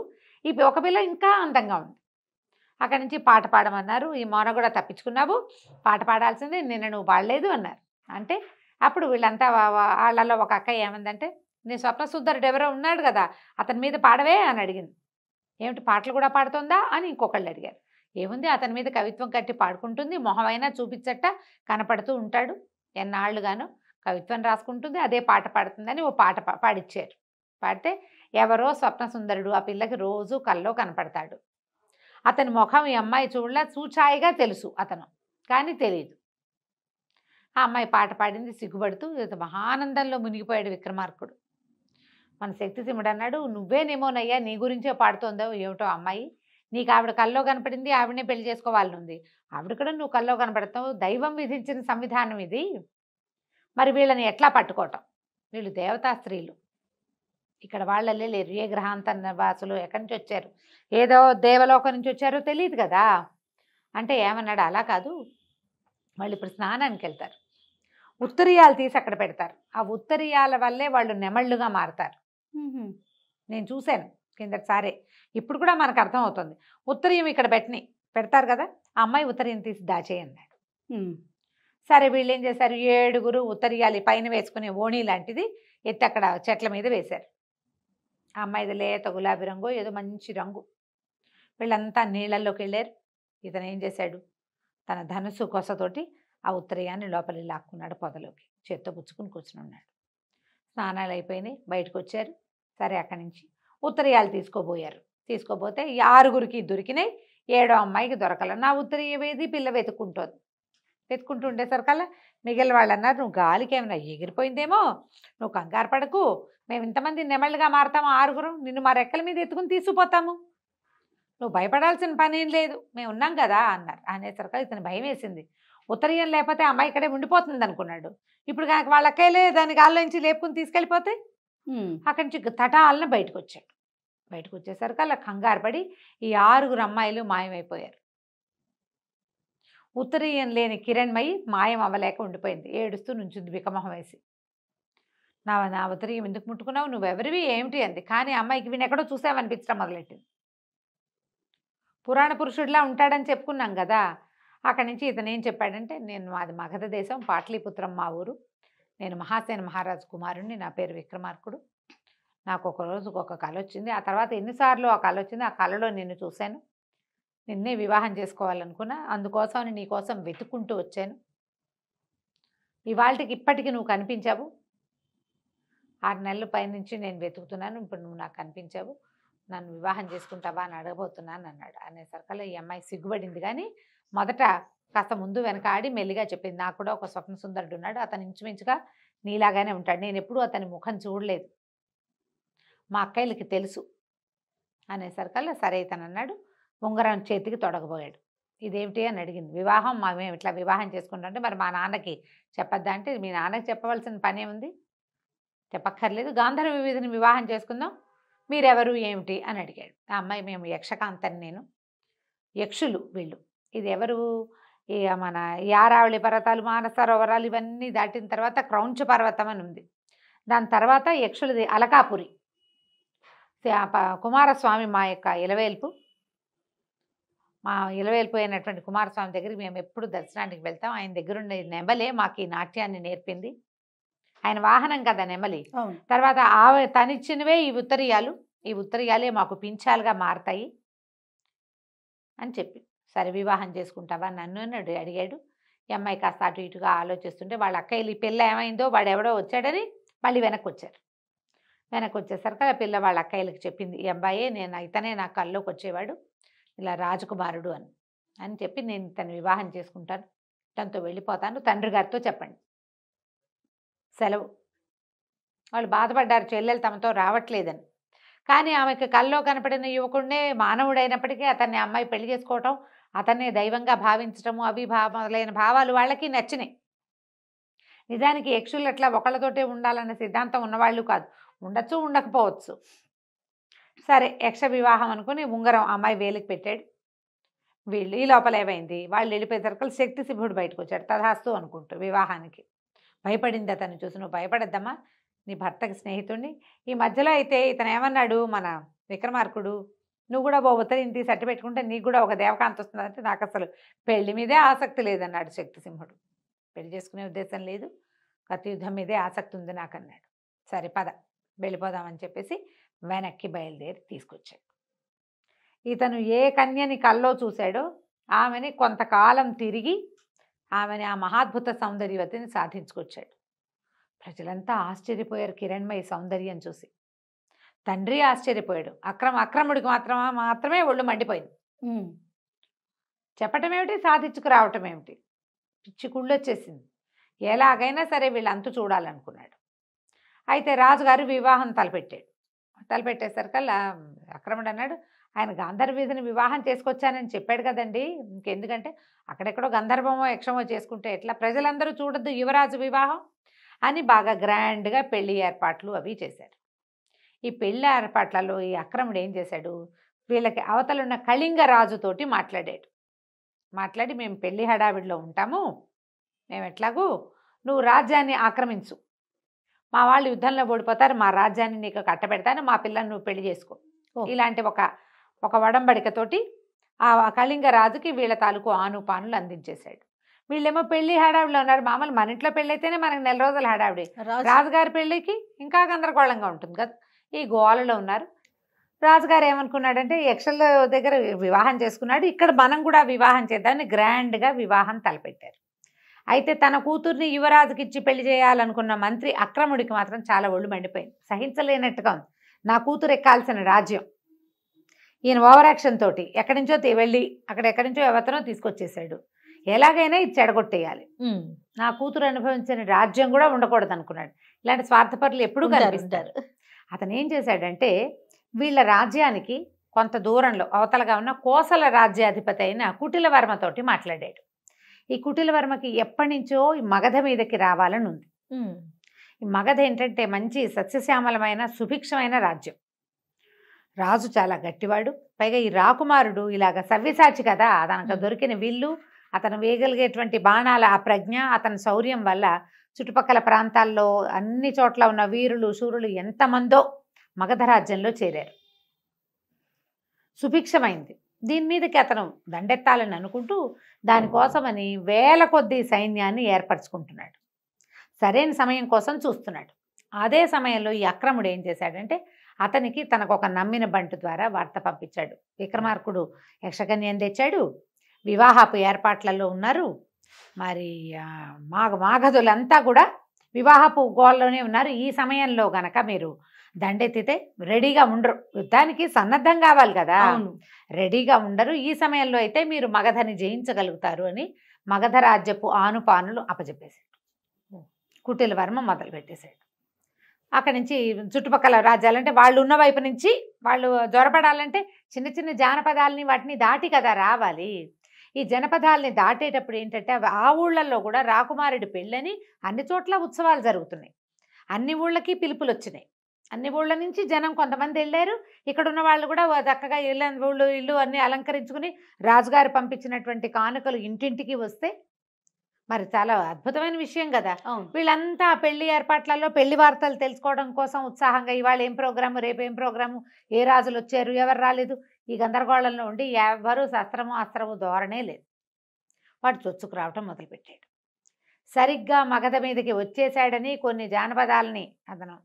ఈ ఒక పిల్ల ఇంకా అందంగా ఉంది అక్కడి నుంచి పాట పాడమన్నారు ఈ మోన కూడా తప్పించుకున్నావు పాట పాడాల్సింది నిన్న నువ్వు పాడలేదు అన్నారు అంటే అప్పుడు వీళ్ళంతా వాళ్ళలో ఒక అక్క ఏమందంటే నీ స్వప్న సుందరుడు ఎవరో ఉన్నాడు కదా అతని మీద పాడవే అని అడిగింది ఏమిటి పాటలు కూడా పాడుతుందా అని ఇంకొకళ్ళు అడిగారు ఏముంది అతని మీద కవిత్వం కట్టి పాడుకుంటుంది మొహమైనా చూపించట కనపడుతూ ఉంటాడు ఎన్నాళ్ళుగాను కవిత్వం రాసుకుంటుంది అదే పాట పాడుతుందని ఓ పాట పాడిచ్చారు పాడితే ఎవరో స్వప్న సుందరుడు ఆ పిల్లకి రోజు కల్లో కనపడతాడు అతని ముఖం ఈ అమ్మాయి చూడలా చూచాయిగా తెలుసు అతను కానీ తెలియదు ఆ అమ్మాయి పాట పాడింది సిగ్గుపడుతూ మహానందంలో మునిగిపోయాడు విక్రమార్కుడు మన శక్తి సింహుడు అన్నాడు నువ్వేనేమోనయ్యా నీ గురించే పాడుతోందో ఏమిటో అమ్మాయి నీకు ఆవిడ కల్లో కనపడింది ఆవిడనే పెళ్లి ఉంది ఆవిడ కూడా నువ్వు కల్లో కనపడతావు దైవం విధించిన సంవిధానం ఇది మరి వీళ్ళని ఎట్లా పట్టుకోవటం వీళ్ళు దేవతా స్త్రీలు ఇక్కడ వాళ్ళల్లే లేరు ఏ గ్రహాంత నివాసులు ఎక్కడి నుంచి వచ్చారు ఏదో దేవలోకం నుంచి వచ్చారో తెలియదు కదా అంటే ఏమన్నాడు అలా కాదు వాళ్ళు ఇప్పుడు స్నానానికి వెళ్తారు ఉత్తరీయాలు తీసి అక్కడ పెడతారు ఆ ఉత్తరీయాల వల్లే వాళ్ళు నెమళ్ళుగా మారతారు నేను చూశాను సారే ఇప్పుడు కూడా మనకు అర్థం అవుతుంది ఉత్తరీయం ఇక్కడ పెట్టని పెడతారు కదా ఆ అమ్మాయి ఉత్తరీయం తీసి దాచేయన్నాడు సరే వీళ్ళు ఏం చేశారు ఏడుగురు ఉత్తరియాలి పైన వేసుకునే ఓణి లాంటిది ఎత్తి అక్కడ చెట్ల మీద వేశారు ఆ అమ్మాయిది లేత గులాబీ రంగు ఏదో మంచి రంగు వీళ్ళంతా నీళ్ళల్లోకి వెళ్ళారు ఇతను ఏం చేశాడు తన ధనుసు కొసతోటి ఆ ఉత్తరయాన్ని లోపలి లాక్కున్నాడు పొదలోకి చేత్తో పుచ్చుకుని కూర్చుని ఉన్నాడు స్నానాలు అయిపోయినాయి బయటకు వచ్చారు సరే అక్కడి నుంచి ఉత్తరీయాలు తీసుకోబోయారు తీసుకోపోతే ఆరుగురికి దొరికినాయి ఏడో అమ్మాయికి దొరకల నా ఉత్తరీయ వేది పిల్ల వెతుక్కుంటుంది వెతుక్కుంటుండేసరికల్లా మిగిలిన వాళ్ళు అన్నారు నువ్వు గాలికి ఏమైనా ఎగిరిపోయిందేమో నువ్వు కంగారు పడకు మేము ఇంతమంది నెమళ్ళుగా మారతాము ఆరుగురు నిన్ను మా రెక్కల మీద ఎత్తుకుని తీసుకుపోతాము నువ్వు భయపడాల్సిన పని ఏం లేదు మేము ఉన్నాం కదా అన్నారు అనేసరికల్ ఇతను భయం వేసింది ఉత్తరీయం లేకపోతే అమ్మాయి ఇక్కడే ఉండిపోతుంది అనుకున్నాడు ఇప్పుడు వాళ్ళకే దాని గాల్లో నుంచి లేపుకుని తీసుకెళ్ళిపోతే అక్కడి నుంచి తటాలన బయటకు వచ్చాడు బయటకు వచ్చేసరికి అలా కంగారు పడి ఈ ఆరుగురు అమ్మాయిలు మాయమైపోయారు ఉత్తరీయం లేని కిరణ్మయి మాయం అవ్వలేక ఉండిపోయింది ఏడుస్తూ నుంచింది బికమహం వేసి నా నా ఉత్తరీయం ఎందుకు ముట్టుకున్నావు నువ్వెవరివి ఏమిటి అంది కానీ అమ్మాయికి వీని ఎక్కడో చూసావనిపించడం మొదలెట్టింది పురాణ పురుషుడిలా ఉంటాడని చెప్పుకున్నాం కదా అక్కడి నుంచి ఇతను ఏం చెప్పాడంటే నేను మాది మగధ దేశం పాటలీపుత్రం మా ఊరు నేను మహాసేన మహారాజ్ కుమారుణ్ణి నా పేరు విక్రమార్కుడు నాకు ఒక రోజు ఒక కళ వచ్చింది ఆ తర్వాత ఎన్నిసార్లు ఆ కళ వచ్చింది ఆ కళలో నిన్ను చూశాను నిన్నే వివాహం చేసుకోవాలనుకున్నా అందుకోసం నీకోసం వెతుక్కుంటూ వచ్చాను ఇవాళకి ఇప్పటికీ నువ్వు కనిపించావు ఆరు నెలల పైనుంచి నేను వెతుకుతున్నాను ఇప్పుడు నువ్వు నాకు కనిపించావు నన్ను వివాహం చేసుకుంటావా అని అడగబోతున్నాను అన్నాడు అనేసరికల్లా ఈ అమ్మాయి సిగ్గుపడింది కానీ మొదట కాస్త ముందు వెనక ఆడి మెల్లిగా చెప్పింది నాకు కూడా ఒక స్వప్న సుందరుడు ఉన్నాడు అతను ఇంచుమించుగా నీలాగానే ఉంటాడు నేను ఎప్పుడూ అతని ముఖం చూడలేదు మా అక్కయ్యలకి తెలుసు అనేసరికల్లా సరే అతను అన్నాడు ఉంగరం చేతికి తొడగబోయాడు ఇదేమిటి అని అడిగింది వివాహం మా మేము ఇట్లా వివాహం చేసుకుంటుంటే మరి మా నాన్నకి చెప్పద్దా అంటే మీ నాన్నకి చెప్పవలసిన పని ఉంది చెప్పక్కర్లేదు గాంధర్వ వీధిని వివాహం చేసుకుందాం మీరెవరు ఏమిటి అని అడిగాడు ఆ అమ్మాయి మేము యక్షకాంతని నేను యక్షులు వీళ్ళు ఇది ఎవరు ఇక మన యారావళి పర్వతాలు మానసరోవరాలు ఇవన్నీ దాటిన తర్వాత క్రౌంచ పర్వతం అని ఉంది దాని తర్వాత యక్షులది అలకాపురి కుమారస్వామి మా యొక్క ఇలవేల్పు మా ఇలవేలిపోయినటువంటి కుమారస్వామి దగ్గరికి మేము ఎప్పుడు దర్శనానికి వెళ్తాం ఆయన దగ్గర ఉండే నెమలే మాకు ఈ నాట్యాన్ని నేర్పింది ఆయన వాహనం కదా నెమలి తర్వాత ఆ తనిచ్చినవే ఈ ఉత్తరీయాలు ఈ ఉత్తరీయాలే మాకు పింఛాలుగా మారతాయి అని చెప్పి సరే వివాహం చేసుకుంటావా నన్ను అన్నాడు అడిగాడు ఈ అమ్మాయి కాస్త అటు ఇటుగా ఆలోచిస్తుంటే వాళ్ళ అక్క వెళ్ళి పిల్ల ఏమైందో వాడు ఎవడో వచ్చాడని మళ్ళీ వెనక్కి వచ్చారు వెనక్కి వచ్చేసరికి ఆ పిల్ల వాళ్ళ అక్కయ్యలకు చెప్పింది ఈ అబ్బాయే నేను ఇతనే నా కల్లోకి వచ్చేవాడు ఇలా రాజకుమారుడు అని అని చెప్పి నేను ఇతను వివాహం చేసుకుంటాను తనతో వెళ్ళిపోతాను తండ్రి గారితో చెప్పండి సెలవు వాళ్ళు బాధపడ్డారు చెల్లెలు తమతో రావట్లేదని కానీ ఆమెకి కల్లో కనపడిన యువకుడినే మానవుడైనప్పటికీ అతన్ని అమ్మాయి పెళ్లి చేసుకోవటం అతన్నే దైవంగా భావించటము అవి భావలైన భావాలు వాళ్ళకి నచ్చినాయి నిజానికి యక్షులు ఎట్లా ఒకళ్ళతోటే ఉండాలన్న సిద్ధాంతం ఉన్నవాళ్ళు కాదు ఉండొచ్చు ఉండకపోవచ్చు సరే యక్ష వివాహం అనుకుని ఉంగరం అమ్మాయి వేలికి పెట్టాడు వీళ్ళు ఈ లోపల ఏమైంది వాళ్ళు వెళ్ళిపోయేసరికి శక్తి శిభుడు బయటకు వచ్చాడు తథాస్తు అనుకుంటూ వివాహానికి భయపడింది అతను చూసి నువ్వు భయపడద్దమ్మా నీ భర్తకి స్నేహితుణ్ణి ఈ మధ్యలో అయితే ఇతను ఏమన్నాడు మన విక్రమార్కుడు నువ్వు కూడా పోతే ఇంటి సట్టి పెట్టుకుంటే నీకు కూడా ఒక దేవకాంత వస్తుందంటే నాకు అసలు పెళ్లి మీదే ఆసక్తి లేదన్నాడు శక్తిసింహుడు పెళ్లి చేసుకునే ఉద్దేశం లేదు కతియుద్ధం మీదే ఆసక్తి ఉంది నాకు అన్నాడు సరే పద వెళ్ళిపోదామని చెప్పేసి వెనక్కి బయలుదేరి తీసుకొచ్చాడు ఇతను ఏ కన్యని కల్లో చూశాడో ఆమెని కొంతకాలం తిరిగి ఆమెని ఆ మహాద్భుత సౌందర్యవతిని సాధించుకొచ్చాడు ప్రజలంతా ఆశ్చర్యపోయారు కిరణ్మయ్య సౌందర్యం చూసి తండ్రి ఆశ్చర్యపోయాడు అక్రమ అక్రముడికి మాత్రం మాత్రమే ఒళ్ళు మండిపోయింది చెప్పటం ఏమిటి సాధించుకురావటం ఏమిటి పిచ్చి కుళ్ళొచ్చేసింది ఎలాగైనా సరే వీళ్ళంతా చూడాలనుకున్నాడు అయితే రాజుగారు వివాహం తలపెట్టాడు తలపెట్టేసరికల్లా అక్రముడు అన్నాడు ఆయన గంధర్వీధిని వివాహం చేసుకొచ్చానని చెప్పాడు కదండి ఇంకెందుకంటే అక్కడెక్కడో గంధర్వమో యక్షమో చేసుకుంటే ఎట్లా ప్రజలందరూ చూడొద్దు యువరాజు వివాహం అని బాగా గ్రాండ్గా పెళ్లి ఏర్పాట్లు అవి చేశారు ఈ పెళ్లి ఏర్పాట్లలో ఈ అక్రముడు ఏం చేశాడు వీళ్ళకి అవతలున్న కళింగ రాజుతోటి మాట్లాడాడు మాట్లాడి మేము పెళ్లి హడావిడిలో ఉంటాము మేము ఎట్లాగూ నువ్వు రాజ్యాన్ని ఆక్రమించు మా వాళ్ళు యుద్ధంలో ఓడిపోతారు మా రాజ్యాన్ని నీకు కట్టబెడతాను మా పిల్లల్ని నువ్వు పెళ్లి చేసుకో ఇలాంటి ఒక ఒక వడంబడికతోటి ఆ కళింగ రాజుకి వీళ్ళ తాలూకు ఆనుపానులు అందించేశాడు వీళ్ళేమో పెళ్లి హడావిడిలో ఉన్నారు మామూలు మన ఇంట్లో పెళ్ళైతేనే మనకు నెల రోజులు హడావిడి రాజుగారి పెళ్ళికి ఇంకా గందరగోళంగా ఉంటుంది కదా ఈ గోవాలలో ఉన్నారు రాజుగారు ఏమనుకున్నాడంటే యక్షల దగ్గర వివాహం చేసుకున్నాడు ఇక్కడ మనం కూడా వివాహం చేద్దామని గ్రాండ్గా వివాహం తలపెట్టారు అయితే తన కూతుర్ని యువరాజుకి ఇచ్చి పెళ్లి చేయాలనుకున్న మంత్రి అక్రముడికి మాత్రం చాలా ఒళ్ళు మండిపోయింది సహించలేనట్టుగా ఉంది నా కూతురు ఎక్కాల్సిన రాజ్యం ఈయన ఓవర్ యాక్షన్ తోటి ఎక్కడి నుంచో వెళ్ళి అక్కడ ఎక్కడి నుంచో ఎవతనో తీసుకొచ్చేసాడు ఎలాగైనా ఇది చెడగొట్టేయాలి నా కూతురు అనుభవించిన రాజ్యం కూడా ఉండకూడదు అనుకున్నాడు ఇలాంటి స్వార్థపరులు ఎప్పుడూ కనిపిస్తారు అతను ఏం చేశాడంటే వీళ్ళ రాజ్యానికి కొంత దూరంలో అవతలగా ఉన్న కోసల రాజ్యాధిపతి అయిన కుటిలవర్మతోటి మాట్లాడాడు ఈ కుటిలవర్మకి ఎప్పటి నుంచో ఈ మగధ మీదకి రావాలని ఉంది ఈ మగధ ఏంటంటే మంచి సస్యశ్యామలమైన సుభిక్షమైన రాజ్యం రాజు చాలా గట్టివాడు పైగా ఈ రాకుమారుడు ఇలాగ సవ్యసాచి కదా అతనికి దొరికిన విల్లు అతను వేయగలిగేటువంటి బాణాల ఆ ప్రజ్ఞ అతని శౌర్యం వల్ల చుట్టుపక్కల ప్రాంతాల్లో అన్ని చోట్ల ఉన్న వీరులు శూరులు ఎంతమందో మగధ రాజ్యంలో చేరారు సుభిక్షమైంది దీని మీదకి అతను దండెత్తాలని అనుకుంటూ దానికోసమని వేల కొద్ది సైన్యాన్ని ఏర్పరచుకుంటున్నాడు సరైన సమయం కోసం చూస్తున్నాడు అదే సమయంలో ఈ అక్రముడు ఏం చేశాడంటే అతనికి తనకు ఒక నమ్మిన బంటు ద్వారా వార్త పంపించాడు విక్రమార్కుడు యక్షగన్యం తెచ్చాడు వివాహపు ఏర్పాట్లలో ఉన్నారు మరి మాఘ మాఘదులంతా కూడా వివాహపు గోల్లోనే ఉన్నారు ఈ సమయంలో గనక మీరు దండెత్తితే రెడీగా ఉండరు యుద్ధానికి సన్నద్ధం కావాలి కదా రెడీగా ఉండరు ఈ సమయంలో అయితే మీరు మగధని జయించగలుగుతారు అని మగధ రాజ్యపు ఆనుపానులు అప్పచెప్పేశాడు కుటిల వర్మ మొదలు పెట్టేశాడు అక్కడి నుంచి చుట్టుపక్కల రాజ్యాలంటే వాళ్ళు ఉన్న వైపు నుంచి వాళ్ళు జ్వరపడాలంటే చిన్న చిన్న జానపదాలని వాటిని దాటి కదా రావాలి ఈ జనపదాలని దాటేటప్పుడు ఏంటంటే ఆ ఊళ్ళల్లో కూడా రాకుమారుడి పెళ్ళని అన్ని చోట్ల ఉత్సవాలు జరుగుతున్నాయి అన్ని ఊళ్ళకి పిలుపులు వచ్చినాయి అన్ని ఊళ్ళ నుంచి జనం కొంతమంది వెళ్ళారు ఇక్కడ ఉన్న వాళ్ళు కూడా చక్కగా ఇళ్ళ ఊళ్ళు ఇల్లు అన్నీ అలంకరించుకుని రాజుగారు పంపించినటువంటి కానుకలు ఇంటింటికి వస్తే మరి చాలా అద్భుతమైన విషయం కదా వీళ్ళంతా పెళ్లి ఏర్పాట్లలో పెళ్లి వార్తలు తెలుసుకోవడం కోసం ఉత్సాహంగా ఇవాళ ఏం ప్రోగ్రాము రేపు ఏం ప్రోగ్రాము ఏ రాజులు వచ్చారు ఎవరు రాలేదు ఈ గందరగోళంలో ఉండి ఎవరు శస్త్రము అస్త్రము ధోరణే లేదు వాడు చొచ్చుకు రావటం మొదలుపెట్టాడు సరిగ్గా మగధ మీదకి వచ్చేశాడని కొన్ని జానపదాలని అతను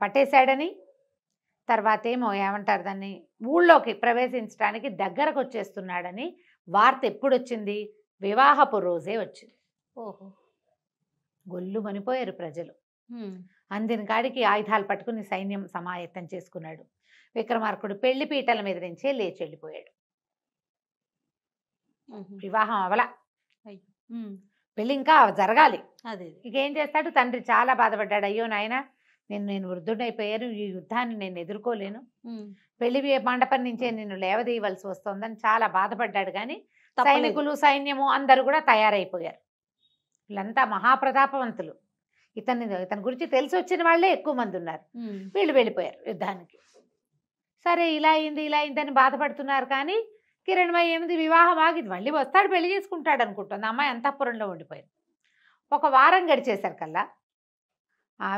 పట్టేశాడని తర్వాత ఏమో ఏమంటారు దాన్ని ఊళ్ళోకి ప్రవేశించడానికి దగ్గరకు వచ్చేస్తున్నాడని వార్త ఎప్పుడొచ్చింది వివాహపు రోజే వచ్చింది ఓహో గొల్లు మనిపోయారు ప్రజలు అందిన కాడికి ఆయుధాలు పట్టుకుని సైన్యం సమాయత్తం చేసుకున్నాడు విక్రమార్కుడు పెళ్లి పీటల మీద నుంచే లేచి వెళ్ళిపోయాడు వివాహం అవల పెళ్లి ఇంకా జరగాలి ఇంకేం చేస్తాడు తండ్రి చాలా బాధపడ్డాడు అయ్యో నాయన నేను నేను వృద్ధుడైపోయాను ఈ యుద్ధాన్ని నేను ఎదుర్కోలేను పెళ్లి మండపం నుంచే నేను లేవదీయవలసి వస్తుందని చాలా బాధపడ్డాడు కానీ సైనికులు సైన్యము అందరూ కూడా తయారైపోయారు వీళ్ళంతా మహాప్రతాపవంతులు ఇతని ఇతని గురించి తెలిసి వచ్చిన వాళ్ళే ఎక్కువ మంది ఉన్నారు వీళ్ళు వెళ్ళిపోయారు యుద్ధానికి సరే ఇలా అయింది ఇలా అయింది అని బాధపడుతున్నారు కానీ కిరణ్మయ్య ఏమిది వివాహం ఆగింది మళ్ళీ వస్తాడు పెళ్లి చేసుకుంటాడు అనుకుంటుంది అమ్మాయి అంతఃపురంలో ఉండిపోయింది ఒక వారం గడిచేశారు కల్లా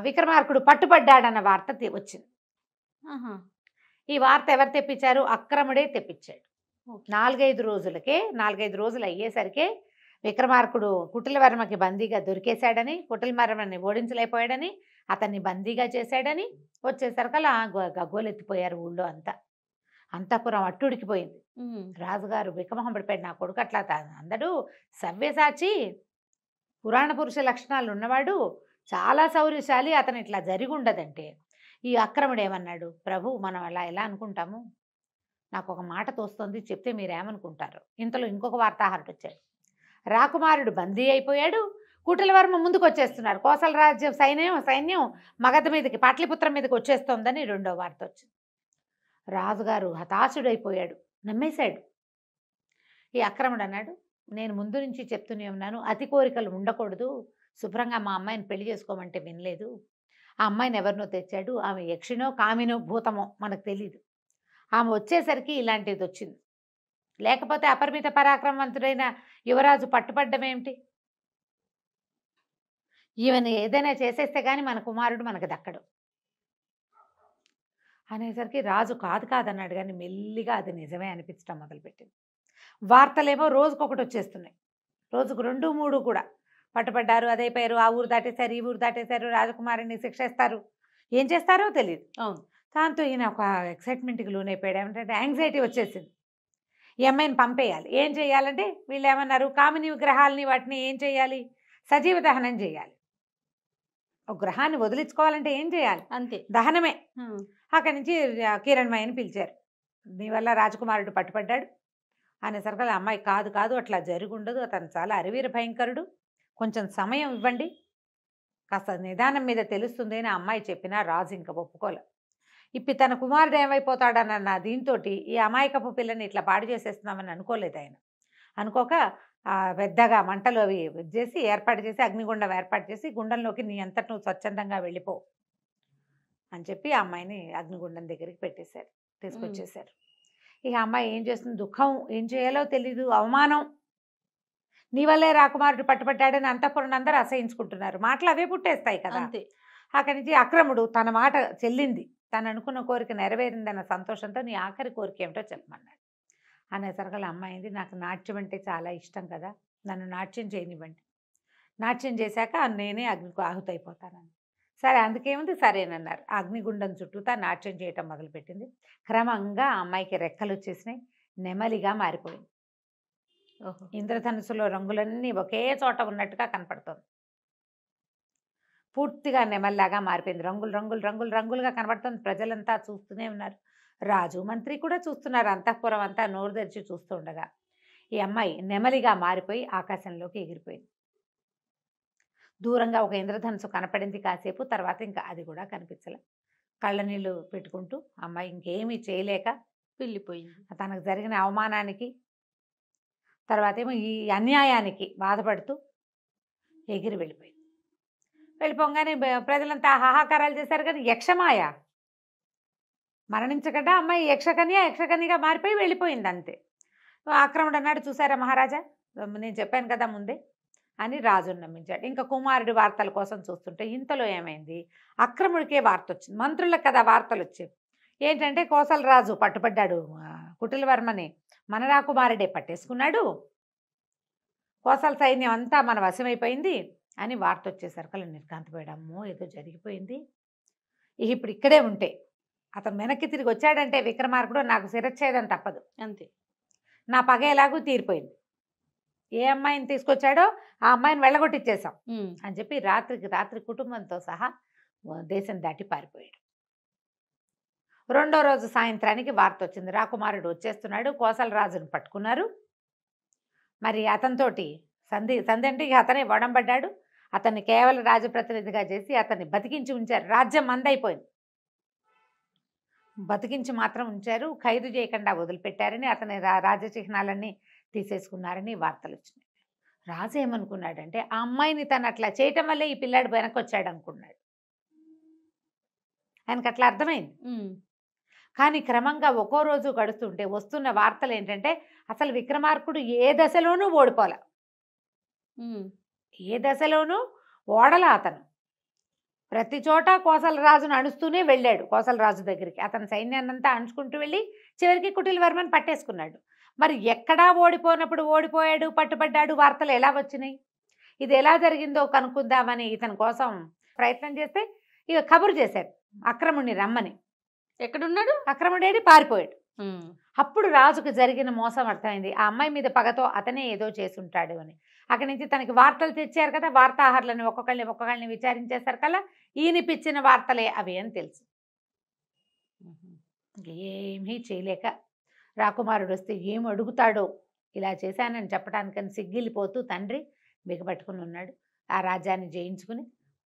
విక్రమార్కుడు పట్టుబడ్డాడన్న వార్త వచ్చింది ఈ వార్త ఎవరు తెప్పించారు అక్రముడే తెప్పించాడు నాలుగైదు రోజులకే నాలుగైదు రోజులు అయ్యేసరికి విక్రమార్కుడు కుటిల వర్మకి బందీగా దొరికేశాడని కుటిల వర్మని ఓడించలేకపోయాడని అతన్ని బందీగా చేశాడని వచ్చేసరికలా గగ్గోలెత్తిపోయారు ఊళ్ళో అంతా అంతపురం అట్టుడికిపోయింది రాజుగారు వికమహం పడిపోయాడు నా కొడుకు అట్లా అందడు సవ్యసాచి పురాణ పురుష లక్షణాలు ఉన్నవాడు చాలా సౌర్యశాలి అతను ఇట్లా జరిగి ఉండదంటే ఈ అక్రముడు ఏమన్నాడు ప్రభు మనం అలా ఎలా అనుకుంటాము నాకు ఒక మాట తోస్తుంది చెప్తే మీరేమనుకుంటారు ఇంతలో ఇంకొక వార్తాహారుడు వచ్చాడు రాకుమారుడు బందీ అయిపోయాడు కూటల వారు ముందుకు వచ్చేస్తున్నారు కోసల రాజ్యం సైన్యం సైన్యం మగధ మీదకి పాట్లిపుత్రం మీదకి వచ్చేస్తోందని రెండో వార్త వచ్చింది రాజుగారు హతాశుడైపోయాడు నమ్మేశాడు ఈ అక్రముడు అన్నాడు నేను ముందు నుంచి చెప్తూనే ఉన్నాను అతి కోరికలు ఉండకూడదు శుభ్రంగా మా అమ్మాయిని పెళ్లి చేసుకోమంటే వినలేదు ఆ అమ్మాయిని ఎవరినో తెచ్చాడు ఆమె యక్షినో కామినో భూతమో మనకు తెలియదు ఆమె వచ్చేసరికి ఇలాంటిది వచ్చింది లేకపోతే అపరిమిత పరాక్రమవంతుడైన యువరాజు పట్టుబడ్డమేమిటి ఈవెన్ ఏదైనా చేసేస్తే కానీ మన కుమారుడు మనకు దక్కడు అనేసరికి రాజు కాదు కాదన్నాడు కానీ మెల్లిగా అది నిజమే అనిపించడం మొదలుపెట్టింది వార్తలేమో రోజుకొకటి వచ్చేస్తున్నాయి రోజుకు రెండు మూడు కూడా పట్టుపడ్డారు అదైపోయారు ఆ ఊరు దాటేశారు ఈ ఊరు దాటేశారు రాజకుమారిని శిక్షేస్తారు ఏం చేస్తారో తెలియదు అవును దాంతో ఈయన ఒక ఎక్సైట్మెంట్కి లోనైపోయాడు ఏమంటే యాంగ్జైటీ వచ్చేసింది ఈ అమ్మాయిని పంపేయాలి ఏం చేయాలంటే వీళ్ళు ఏమన్నారు కామిని విగ్రహాలని వాటిని ఏం చేయాలి సజీవ దహనం చేయాలి గ్రహాన్ని వదిలించుకోవాలంటే ఏం చేయాలి అంతే దహనమే అక్కడి నుంచి కిరణ్మయ్యని పిలిచారు నీ వల్ల రాజకుమారుడు పట్టుపడ్డాడు అనేసరికి అమ్మాయి కాదు కాదు అట్లా జరుగుండదు అతను చాలా అరివీర భయంకరుడు కొంచెం సమయం ఇవ్వండి కాస్త నిదానం మీద తెలుస్తుంది అని అమ్మాయి చెప్పినా రాజు ఇంకా ఒప్పుకోలే ఇప్పి తన కుమారుడు ఏమైపోతాడనన్న దీంతో ఈ అమాయకపు పిల్లని ఇట్లా పాడు చేసేస్తున్నామని అనుకోలేదు ఆయన అనుకోక పెద్దగా మంటలు అవి చేసి ఏర్పాటు చేసి అగ్నిగుండం ఏర్పాటు చేసి గుండంలోకి నీ అంతటి నువ్వు స్వచ్ఛందంగా వెళ్ళిపో అని చెప్పి ఆ అమ్మాయిని అగ్నిగుండం దగ్గరికి పెట్టేశారు తీసుకొచ్చేశారు ఇక అమ్మాయి ఏం చేస్తుంది దుఃఖం ఏం చేయాలో తెలీదు అవమానం నీ వల్లే రాకుమారుడు పట్టుపట్టాడని అంతఃపురం అందరూ అసహించుకుంటున్నారు మాటలు అవే పుట్టేస్తాయి కదా అక్కడి నుంచి అక్రముడు తన మాట చెల్లింది తను అనుకున్న కోరిక నెరవేరిందన్న సంతోషంతో నీ ఆఖరి కోరిక ఏమిటో చెప్పమన్నాడు అనేసరికి వాళ్ళ అమ్మాయింది నాకు నాట్యం అంటే చాలా ఇష్టం కదా నన్ను నాట్యం చేయనివ్వండి నాట్యం చేశాక నేనే అగ్నికి ఆహుతైపోతానని సరే అందుకేముంది సరేనన్నారు అగ్నిగుండం చుట్టూతా నాట్యం చేయటం మొదలుపెట్టింది క్రమంగా అమ్మాయికి రెక్కలు వచ్చేసినాయి నెమలిగా మారిపోయింది ఇంద్రధనుసులో రంగులన్నీ ఒకే చోట ఉన్నట్టుగా కనపడుతుంది పూర్తిగా నెమల్లాగా మారిపోయింది రంగులు రంగులు రంగులు రంగులుగా కనబడుతుంది ప్రజలంతా చూస్తూనే ఉన్నారు రాజు మంత్రి కూడా చూస్తున్నారు అంతఃపురం అంతా నోరు తెరిచి చూస్తుండగా ఈ అమ్మాయి నెమలిగా మారిపోయి ఆకాశంలోకి ఎగిరిపోయింది దూరంగా ఒక ఇంద్రధనుసు కనపడింది కాసేపు తర్వాత ఇంకా అది కూడా కనిపించలే కళ్ళనీళ్ళు పెట్టుకుంటూ అమ్మాయి ఇంకేమీ చేయలేక పిల్లిపోయింది తనకు జరిగిన అవమానానికి తర్వాత ఏమో ఈ అన్యాయానికి బాధపడుతూ ఎగిరి వెళ్ళిపోయింది వెళ్ళిపోగానే ప్రజలంతా హాహాకారాలు చేశారు కానీ యక్షమాయ మరణించకట అమ్మాయి యక్షకన్య యక్షకన్యగా మారిపోయి వెళ్ళిపోయింది అంతే ఆక్రముడు అన్నాడు చూసారా మహారాజా నేను చెప్పాను కదా ముందే అని రాజును నమ్మించాడు ఇంకా కుమారుడి వార్తల కోసం చూస్తుంటే ఇంతలో ఏమైంది అక్రముడికే వార్త వచ్చింది మంత్రులకు కదా వార్తలు వచ్చాయి ఏంటంటే కోసలరాజు పట్టుబడ్డాడు కుటిలవర్మని మన రాకుమారుడే పట్టేసుకున్నాడు కోసల సైన్యం అంతా మన వశమైపోయింది అని వార్త వచ్చేసరికి నిర్కాంతపోయాడు అమ్మో ఏదో జరిగిపోయింది ఇప్పుడు ఇక్కడే ఉంటే అతను వెనక్కి తిరిగి వచ్చాడంటే విక్రమార్కుడు నాకు శిరచ్చేదని తప్పదు అంతే నా పగ ఎలాగూ తీరిపోయింది ఏ అమ్మాయిని తీసుకొచ్చాడో ఆ అమ్మాయిని వెళ్ళగొట్టిచ్చేసాం అని చెప్పి రాత్రికి రాత్రి కుటుంబంతో సహా దేశం దాటి పారిపోయాడు రెండో రోజు సాయంత్రానికి వార్త వచ్చింది రాకుమారుడు వచ్చేస్తున్నాడు కోసలరాజును పట్టుకున్నారు మరి అతనితోటి సంధి సంధి అంటే అతనే వడంబడ్డాడు అతన్ని కేవలం రాజప్రతినిధిగా చేసి అతన్ని బతికించి ఉంచారు రాజ్యం మందైపోయింది బతికించి మాత్రం ఉంచారు ఖైదు చేయకుండా వదిలిపెట్టారని అతని రాజచిహ్నాలన్నీ తీసేసుకున్నారని వార్తలు వచ్చినాయి రాజు ఏమనుకున్నాడంటే ఆ అమ్మాయిని తను అట్లా చేయటం వల్లే ఈ పిల్లాడు వెనక్కి వచ్చాడు అనుకున్నాడు ఆయనకు అట్లా అర్థమైంది కానీ క్రమంగా ఒక్కో రోజు గడుస్తుంటే వస్తున్న వార్తలు ఏంటంటే అసలు విక్రమార్కుడు ఏ దశలోనూ ఓడిపోలే ఏ దశలోనూ ఓడల అతను ప్రతి చోట కోసలరాజు అణుస్తూనే వెళ్ళాడు కోసలరాజు దగ్గరికి అతని సైన్యాన్నంతా అణుచుకుంటూ వెళ్ళి చివరికి కుటిలవర్మని పట్టేసుకున్నాడు మరి ఎక్కడా ఓడిపోయినప్పుడు ఓడిపోయాడు పట్టుబడ్డాడు వార్తలు ఎలా వచ్చినాయి ఇది ఎలా జరిగిందో కనుక్కుందామని ఇతని కోసం ప్రయత్నం చేస్తే ఇక కబురు చేశాడు అక్రముణ్ణి రమ్మని ఎక్కడున్నాడు అక్రముడేడి పారిపోయాడు అప్పుడు రాజుకు జరిగిన మోసం అర్థమైంది ఆ అమ్మాయి మీద పగతో అతనే ఏదో చేసుంటాడు అని అక్కడి నుంచి తనకి వార్తలు తెచ్చారు కదా వార్తాహారులను ఒక్కొక్కరిని ఒక్కొక్కరిని విచారించేశారు కల్లా ఈయనపిచ్చిన వార్తలే అవి అని తెలుసు ఏమీ చేయలేక రాకుమారుడు వస్తే ఏం అడుగుతాడో ఇలా చేశానని చెప్పడానికని సిగ్గిలిపోతూ తండ్రి బిగపట్టుకుని ఉన్నాడు ఆ రాజ్యాన్ని జయించుకుని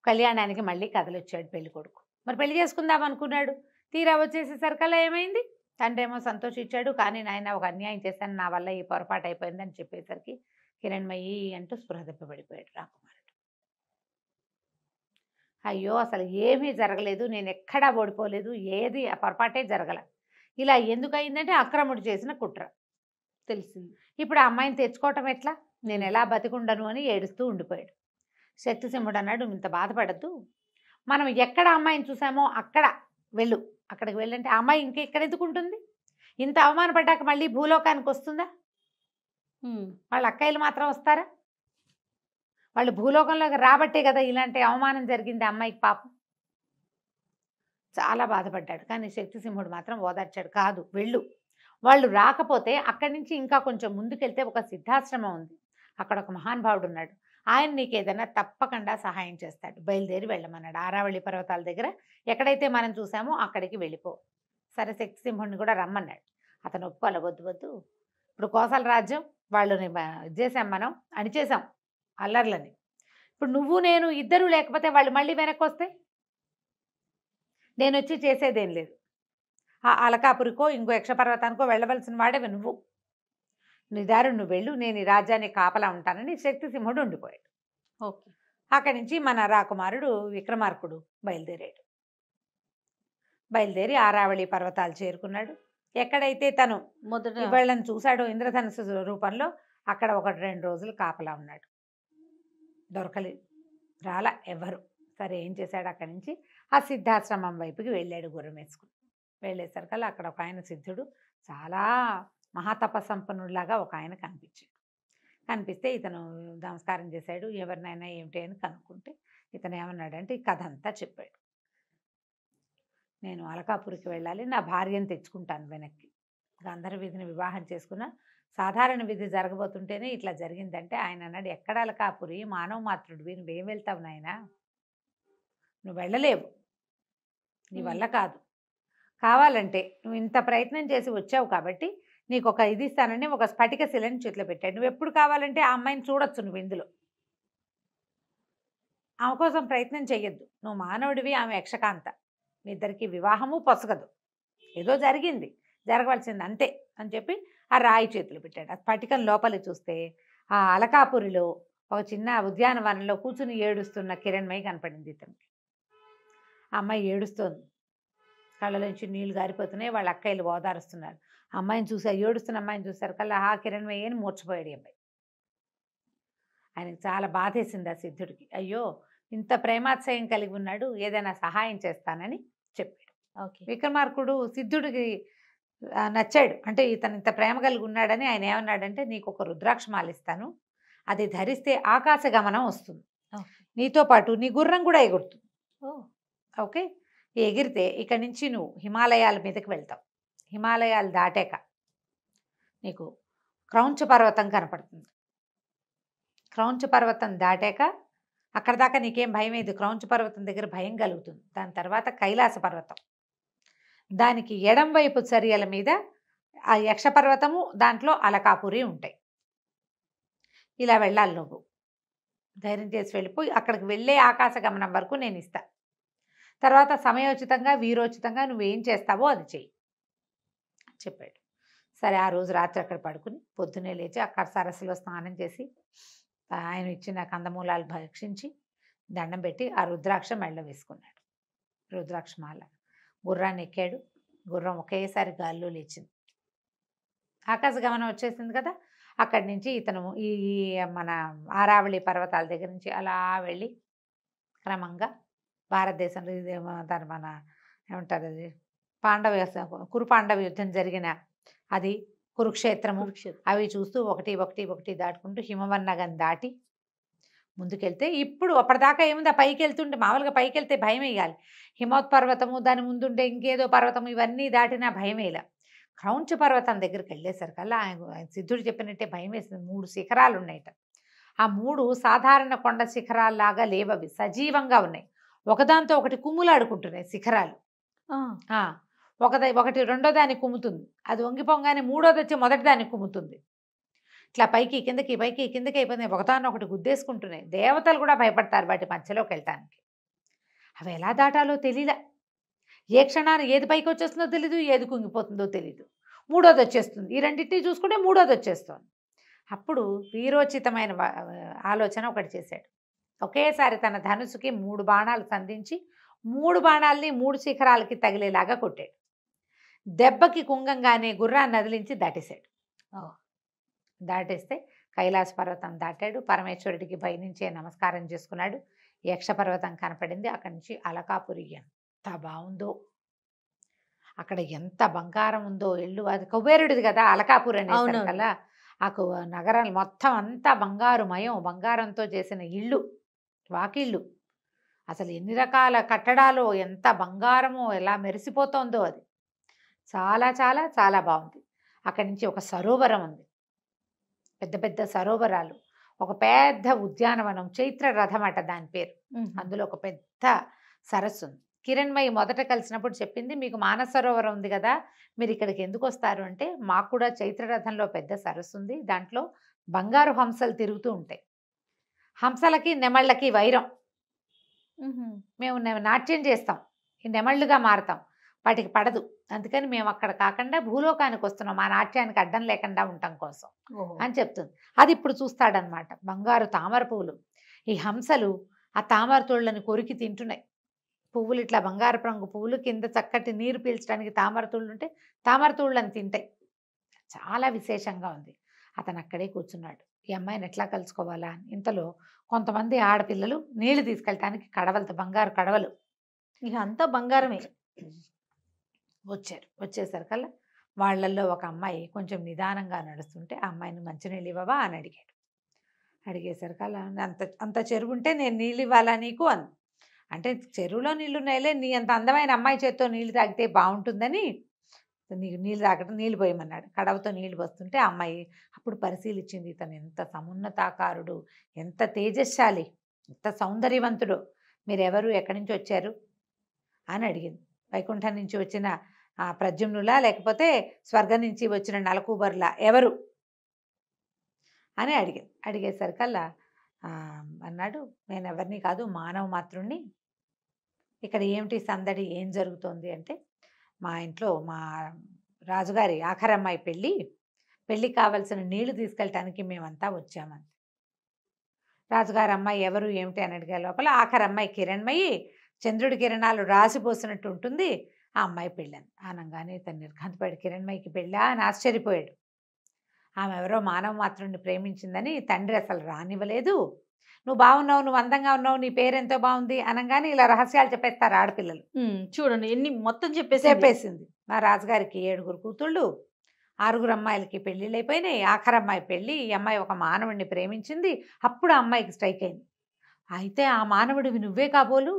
కళ్యాణానికి మళ్ళీ కదలొచ్చాడు పెళ్లి కొడుకు మరి పెళ్లి చేసుకుందాం అనుకున్నాడు తీరా వచ్చేసేసరికల్లా ఏమైంది తండ్రి ఏమో సంతోషించాడు కానీ నాయన ఒక అన్యాయం చేశాను నా వల్ల ఈ పొరపాటు అయిపోయిందని చెప్పేసరికి కిరణ్మయ్యి అంటూ స్పృహ దెబ్బపడిపోయాడు రాకుమారుడు అయ్యో అసలు ఏమీ జరగలేదు నేను ఎక్కడా ఓడిపోలేదు ఏది పొరపాటే జరగల ఇలా ఎందుకు అయిందంటే అక్రముడు చేసిన కుట్ర తెలిసింది ఇప్పుడు ఆ అమ్మాయిని తెచ్చుకోవటం ఎట్లా నేను ఎలా బతికుండను అని ఏడుస్తూ ఉండిపోయాడు శక్తిసింహుడు అన్నాడు ఇంత బాధపడద్దు మనం ఎక్కడ అమ్మాయిని చూసామో అక్కడ వెళ్ళు అక్కడికి వెళ్ళంటే అమ్మాయి ఇంకెక్కడ ఇక్కడ ఇంత అవమానపడ్డాక మళ్ళీ భూలోకానికి వస్తుందా వాళ్ళ అక్కయ్యలు మాత్రం వస్తారా వాళ్ళు భూలోకంలోకి రాబట్టే కదా ఇలాంటి అవమానం జరిగింది అమ్మాయికి పాపం చాలా బాధపడ్డాడు కానీ శక్తిసింహుడు మాత్రం ఓదార్చాడు కాదు వెళ్ళు వాళ్ళు రాకపోతే అక్కడి నుంచి ఇంకా కొంచెం ముందుకెళ్తే ఒక సిద్ధాశ్రమం ఉంది అక్కడ ఒక మహానుభావుడు ఉన్నాడు ఆయన నీకు ఏదైనా తప్పకుండా సహాయం చేస్తాడు బయలుదేరి వెళ్ళమన్నాడు ఆరావళి పర్వతాల దగ్గర ఎక్కడైతే మనం చూసామో అక్కడికి వెళ్ళిపో సరే శక్తిసింహుడిని కూడా రమ్మన్నాడు అతను అలా వద్దు వద్దు ఇప్పుడు కోసల రాజ్యం వాళ్ళని చేసాం మనం అణిచేసాం అల్లర్లని ఇప్పుడు నువ్వు నేను ఇద్దరు లేకపోతే వాళ్ళు మళ్ళీ వెనక్కి వస్తే నేను వచ్చి చేసేదేం లేదు ఆ అలకాపురికో ఇంకో యక్షపర్వతానికో వెళ్ళవలసిన వాడేవి నువ్వు నీ దారి నువ్వు వెళ్ళు నేను ఈ రాజ్యాన్ని కాపలా ఉంటానని శక్తిసింహుడు ఉండిపోయాడు ఓకే అక్కడి నుంచి మన రాకుమారుడు విక్రమార్కుడు బయలుదేరాడు బయలుదేరి ఆరావళి పర్వతాలు చేరుకున్నాడు ఎక్కడైతే తను మొదట వీళ్ళని చూశాడో ఇంద్రధనుసు రూపంలో అక్కడ ఒకటి రెండు రోజులు కాపలా ఉన్నాడు దొరకలే రాలా ఎవ్వరు సరే ఏం చేశాడు అక్కడి నుంచి ఆ సిద్ధాశ్రమం వైపుకి వెళ్ళాడు గుర్రం వేసుకుని అక్కడ ఒక ఆయన సిద్ధుడు చాలా మహాతపసంపన్నుడిలాగా ఒక ఆయన కనిపించాడు కనిపిస్తే ఇతను నమస్కారం చేశాడు ఎవరినైనా ఏమిటి అని కనుక్కుంటే ఇతను ఏమన్నాడంటే ఈ కథ అంతా చెప్పాడు నేను అలకాపురికి వెళ్ళాలి నా భార్యను తెచ్చుకుంటాను వెనక్కి గంధర్వ విధిని వివాహం చేసుకున్న సాధారణ విధి జరగబోతుంటేనే ఇట్లా జరిగిందంటే ఆయన అన్నాడు ఎక్కడ అలకాపురి మానవ మాత్రుడు విని మేము వెళ్తావు నాయన నువ్వు వెళ్ళలేవు నీ వల్ల కాదు కావాలంటే నువ్వు ఇంత ప్రయత్నం చేసి వచ్చావు కాబట్టి నీకు ఒక ఇది ఇస్తానని ఒక స్ఫటిక శిలని చేతిలో పెట్టాడు నువ్వు ఎప్పుడు కావాలంటే ఆ అమ్మాయిని చూడొచ్చు నువ్వు ఇందులో ఆమె కోసం ప్రయత్నం చేయొద్దు నువ్వు మానవుడివి ఆమె యక్షకాంత మీ ఇద్దరికి వివాహము పొసగదు ఏదో జరిగింది జరగవలసింది అంతే అని చెప్పి ఆ రాయి చేతులు పెట్టాడు ఆ స్ఫటికం లోపలి చూస్తే ఆ అలకాపురిలో ఒక చిన్న ఉద్యానవనంలో కూర్చుని ఏడుస్తున్న కిరణ్మయి కనపడింది ఇతనికి అమ్మాయి ఏడుస్తోంది కళ్ళ నుంచి నీళ్లు గారిపోతున్నాయి వాళ్ళ అక్కయ్యలు ఓదారుస్తున్నారు అమ్మాయిని చూసి ఏడుస్తున్న అమ్మాయిని చూశారు కల్లా ఆ కిరణ్మయ్య అని మూర్చిపోయాడు అమ్మాయి ఆయనకు చాలా బాధేసింది ఆ సిద్ధుడికి అయ్యో ఇంత ప్రేమాశయం కలిగి ఉన్నాడు ఏదైనా సహాయం చేస్తానని చెప్పాడు విక్రమార్కుడు సిద్ధుడికి నచ్చాడు అంటే ఇతను ఇంత ప్రేమ కలిగి ఉన్నాడని ఆయన ఏమన్నాడంటే నీకు ఒక రుద్రాక్ష మాలిస్తాను అది ధరిస్తే ఆకాశ గమనం వస్తుంది నీతో పాటు నీ గుర్రం కూడా ఎగురుతుంది ఓకే ఎగిరితే ఇక నుంచి నువ్వు హిమాలయాల మీదకి వెళ్తావు హిమాలయాలు దాటాక నీకు క్రౌంచ పర్వతం కనపడుతుంది క్రౌంచ పర్వతం దాటాక అక్కడ దాకా నీకేం భయం ఏది క్రౌంచ పర్వతం దగ్గర భయం కలుగుతుంది దాని తర్వాత కైలాస పర్వతం దానికి ఎడం వైపు చర్యల మీద ఆ యక్షపర్వతము దాంట్లో అలకాపురి ఉంటాయి ఇలా వెళ్ళాలి నువ్వు ధైర్యం చేసి వెళ్ళిపోయి అక్కడికి వెళ్ళే ఆకాశ గమనం వరకు నేను ఇస్తాను తర్వాత సమయోచితంగా వీరోచితంగా నువ్వేం చేస్తావో అది చెయ్యి చెప్పాడు సరే ఆ రోజు రాత్రి అక్కడ పడుకుని పొద్దునే లేచి అక్కడ సరస్సులో స్నానం చేసి ఆయన ఇచ్చిన కందమూలాలు భక్షించి దండం పెట్టి ఆ రుద్రాక్ష మెళ్ళ వేసుకున్నాడు రుద్రాక్ష మాల గుర్రాన్ని ఎక్కాడు గుర్రం ఒకేసారి గాల్లో లేచింది ఆకాశ గమనం వచ్చేసింది కదా అక్కడి నుంచి ఇతను ఈ మన ఆరావళి పర్వతాల దగ్గర నుంచి అలా వెళ్ళి క్రమంగా భారతదేశంలో ఇది మన ఏమంటారు అది పాండవ కురు పాండవ యుద్ధం జరిగిన అది కురుక్షేత్రము అవి చూస్తూ ఒకటి ఒకటి ఒకటి దాటుకుంటూ హిమవన్నగం దాటి ముందుకెళ్తే ఇప్పుడు అప్పటిదాకా ఏముందా పైకి వెళ్తుంటే మామూలుగా పైకి వెళ్తే భయం వేయాలి హిమవత్ పర్వతము దాని ముందుంటే ఇంకేదో పర్వతం ఇవన్నీ దాటినా భయం వేయాల క్రౌంచ పర్వతం దగ్గరికి వెళ్ళేసరికల్లా ఆయన సిద్ధుడు చెప్పినట్టే భయం వేసింది మూడు శిఖరాలు ఉన్నాయట ఆ మూడు సాధారణ కొండ శిఖరాల్లాగా లేవవి సజీవంగా ఉన్నాయి ఒకదాంతో ఒకటి కుమ్ములాడుకుంటున్నాయి శిఖరాలు ఒక ఒకటి రెండో దానికి కుమ్ముతుంది అది పొంగానే మూడోది వచ్చి మొదటి దాన్ని కుమ్ముతుంది ఇట్లా పైకి కిందకి పైకి కిందకి ఒకదాన్ని ఒకటి గుద్దేసుకుంటున్నాయి దేవతలు కూడా భయపడతారు వాటి మధ్యలోకి వెళ్ళటానికి అవి ఎలా దాటాలో తెలియలే ఏ క్షణాన్ని ఏది పైకి వచ్చేస్తుందో తెలీదు ఏది కుంగిపోతుందో తెలీదు మూడోది వచ్చేస్తుంది ఈ రెండింటినీ చూసుకుంటే మూడోది వచ్చేస్తుంది అప్పుడు వీరోచితమైన ఆలోచన ఒకటి చేశాడు ఒకేసారి తన ధనుసుకి మూడు బాణాలు సంధించి మూడు బాణాలని మూడు శిఖరాలకి తగిలేలాగా కొట్టాడు దెబ్బకి కుంగంగానే గుర్రాన్ని నదిలించి దాటేశాడు దాటేస్తే కైలాస పర్వతం దాటాడు పరమేశ్వరుడికి పైనుంచే నమస్కారం చేసుకున్నాడు యక్షపర్వతం కనపడింది అక్కడి నుంచి అలకాపురి ఎంత బాగుందో అక్కడ ఎంత బంగారం ఉందో ఇల్లు అది కుబేరుడిది కదా అలకాపురి అనేసారు కదా ఆ నగరాలు మొత్తం అంతా బంగారుమయం బంగారంతో చేసిన ఇళ్ళు వాకిళ్ళు అసలు ఎన్ని రకాల కట్టడాలు ఎంత బంగారమో ఎలా మెరిసిపోతుందో అది చాలా చాలా చాలా బాగుంది అక్కడి నుంచి ఒక సరోవరం ఉంది పెద్ద పెద్ద సరోవరాలు ఒక పెద్ద ఉద్యానవనం చైత్ర రథం అట దాని పేరు అందులో ఒక పెద్ద సరస్సు ఉంది కిరణ్మయి మొదట కలిసినప్పుడు చెప్పింది మీకు సరోవరం ఉంది కదా మీరు ఇక్కడికి ఎందుకు వస్తారు అంటే మాకు కూడా చైత్రరథంలో పెద్ద సరస్సు ఉంది దాంట్లో బంగారు హంసలు తిరుగుతూ ఉంటాయి హంసలకి నెమళ్ళకి వైరం మేము నాట్యం చేస్తాం ఈ నెమళ్ళుగా మారతాం వాటికి పడదు అందుకని మేము అక్కడ కాకుండా భూలోకానికి వస్తున్నాం మా నాట్యానికి అడ్డం లేకుండా ఉండటం కోసం అని చెప్తుంది అది ఇప్పుడు చూస్తాడనమాట బంగారు తామర పువ్వులు ఈ హంసలు ఆ తామర తోళ్ళని కొరికి తింటున్నాయి పువ్వులు ఇట్లా బంగారు రంగు పువ్వులు కింద చక్కటి నీరు పీల్చడానికి తామర తోళ్ళు ఉంటే తామర తోళ్ళని తింటాయి చాలా విశేషంగా ఉంది అతను అక్కడే కూర్చున్నాడు ఈ అమ్మాయిని ఎట్లా కలుసుకోవాలా అని ఇంతలో కొంతమంది ఆడపిల్లలు నీళ్లు తీసుకెళ్ళటానికి కడవలతో బంగారు కడవలు ఇక అంతా బంగారమే వచ్చారు వచ్చేసరికల్లా వాళ్ళల్లో ఒక అమ్మాయి కొంచెం నిదానంగా నడుస్తుంటే ఆ అమ్మాయిని మంచినీళ్ళు ఇవ్వవా అని అడిగాడు అడిగేసరికల్లా అంత అంత చెరువు ఉంటే నేను నీళ్ళు ఇవ్వాలా నీకు అంది అంటే చెరువులో నీళ్ళు ఉన్నాయలే నీ అంత అందమైన అమ్మాయి చేతితో నీళ్ళు తాగితే బాగుంటుందని నీకు నీళ్ళు తాగటం నీళ్ళు పోయమన్నాడు కడవతో నీళ్ళు వస్తుంటే అమ్మాయి అప్పుడు పరిశీలించింది తను ఎంత సమున్నతాకారుడు ఎంత తేజశాలి ఎంత సౌందర్యవంతుడు మీరెవరు ఎక్కడి నుంచి వచ్చారు అని అడిగింది వైకుంఠం నుంచి వచ్చిన ఆ ప్రద్యుమ్నులా లేకపోతే స్వర్గం నుంచి వచ్చిన నలకూబర్లా ఎవరు అని అడిగే అడిగేసరికల్లా అన్నాడు నేను ఎవరిని కాదు మానవ మాత్రుణ్ణి ఇక్కడ ఏమిటి సందడి ఏం జరుగుతోంది అంటే మా ఇంట్లో మా రాజుగారి ఆఖరమ్మాయి పెళ్ళి పెళ్ళికి కావలసిన నీళ్లు తీసుకెళ్ళటానికి మేమంతా వచ్చామని రాజుగారి అమ్మాయి ఎవరు ఏమిటి అని అడిగే లోపల ఆఖరమ్మాయి కిరణ్మయి చంద్రుడి కిరణాలు రాసిపోసినట్టు ఉంటుంది ఆ అమ్మాయి పెళ్ళాను అనగానే తను నిర్ఘాంతపడి కిరణ్మాయికి పెళ్ళా అని ఆశ్చర్యపోయాడు ఆమె ఎవరో మానవ మాత్రుడిని ప్రేమించిందని తండ్రి అసలు రానివ్వలేదు నువ్వు బాగున్నావు నువ్వు అందంగా ఉన్నావు నీ పేరెంతో బాగుంది అనగానే ఇలా రహస్యాలు చెప్పేస్తారు ఆడపిల్లలు చూడండి ఎన్ని మొత్తం చెప్పేసి చెప్పేసింది మా రాజుగారికి ఏడుగురు కూతుళ్ళు ఆరుగురు అమ్మాయిలకి పెళ్ళిళ్ళు అయిపోయినాయి ఆఖరి అమ్మాయి పెళ్ళి ఈ అమ్మాయి ఒక మానవుడిని ప్రేమించింది అప్పుడు ఆ అమ్మాయికి స్ట్రైక్ అయింది అయితే ఆ మానవుడివి నువ్వే కాబోలు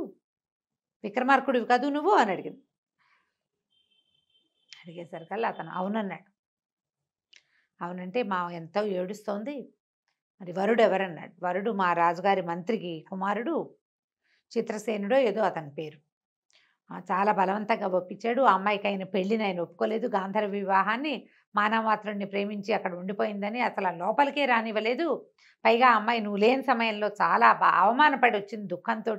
విక్రమార్కుడివి కాదు నువ్వు అని అడిగింది అడిగేసరికల్లా అతను అవునన్నాడు అవునంటే మా ఎంతో ఏడుస్తోంది మరి వరుడు ఎవరన్నాడు వరుడు మా రాజుగారి మంత్రికి కుమారుడు చిత్రసేనుడో ఏదో అతని పేరు చాలా బలవంతంగా ఒప్పించాడు ఆ అమ్మాయికి ఆయన పెళ్ళిని ఆయన ఒప్పుకోలేదు గాంధర్వ వివాహాన్ని మాత్రుడిని ప్రేమించి అక్కడ ఉండిపోయిందని అసలు లోపలికే రానివ్వలేదు పైగా అమ్మాయి నువ్వు లేని సమయంలో చాలా అవమానపడి వచ్చింది దుఃఖంతో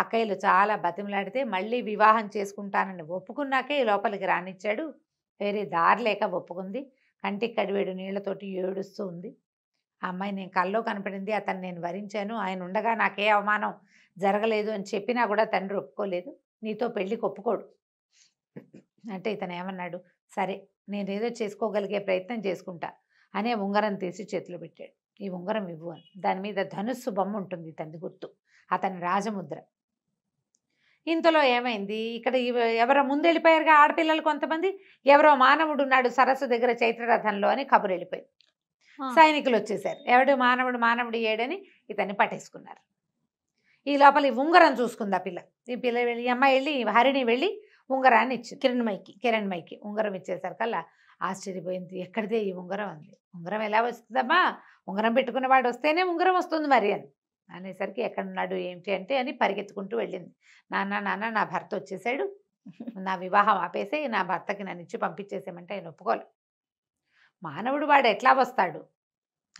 అక్కయ్యలు చాలా బతిమలాడితే మళ్ళీ వివాహం చేసుకుంటానని ఒప్పుకున్నాకే ఈ లోపలికి రానిచ్చాడు వేరే దారి లేక ఒప్పుకుంది కంటికి కడివేడు నీళ్లతోటి ఏడుస్తూ ఉంది అమ్మాయి నేను కల్లో కనపడింది అతను నేను వరించాను ఆయన ఉండగా నాకే అవమానం జరగలేదు అని చెప్పినా కూడా తండ్రి ఒప్పుకోలేదు నీతో పెళ్ళికి ఒప్పుకోడు అంటే ఇతను ఏమన్నాడు సరే నేనేదో చేసుకోగలిగే ప్రయత్నం చేసుకుంటా అనే ఉంగరం తీసి చేతిలో పెట్టాడు ఈ ఉంగరం ఇవ్వు అని దాని మీద ధనుస్సు బొమ్మ ఉంటుంది తండ్రి గుర్తు అతని రాజముద్ర ఇంతలో ఏమైంది ఇక్కడ ఎవరో ముందు వెళ్ళిపోయారుగా ఆడపిల్లలు కొంతమంది ఎవరో మానవుడు ఉన్నాడు సరస్సు దగ్గర చైత్రరథంలో అని కబురు వెళ్ళిపోయింది సైనికులు వచ్చేసారు ఎవడు మానవుడు మానవుడు ఏడని ఇతన్ని పట్టేసుకున్నారు ఈ లోపల ఈ ఉంగరం చూసుకుంది ఆ పిల్ల ఈ పిల్ల వెళ్ళి అమ్మాయి వెళ్ళి హరిణి వెళ్ళి ఉంగరాన్ని ఇచ్చింది కిరణ్మైకి మైకి ఉంగరం ఇచ్చేసరికల్లా ఆశ్చర్యపోయింది ఎక్కడిదే ఈ ఉంగరం అంది ఉంగరం ఎలా వస్తుందమ్మా ఉంగరం పెట్టుకున్న వాడు వస్తేనే ఉంగరం వస్తుంది మరి అని అనేసరికి ఎక్కడున్నాడు ఏంటి అంటే అని పరిగెత్తుకుంటూ వెళ్ళింది నాన్న నాన్న నా భర్త వచ్చేసాడు నా వివాహం ఆపేసి నా భర్తకి నన్ను ఇచ్చి పంపించేసేమంటే ఆయన ఒప్పుకోలే మానవుడు వాడు ఎట్లా వస్తాడు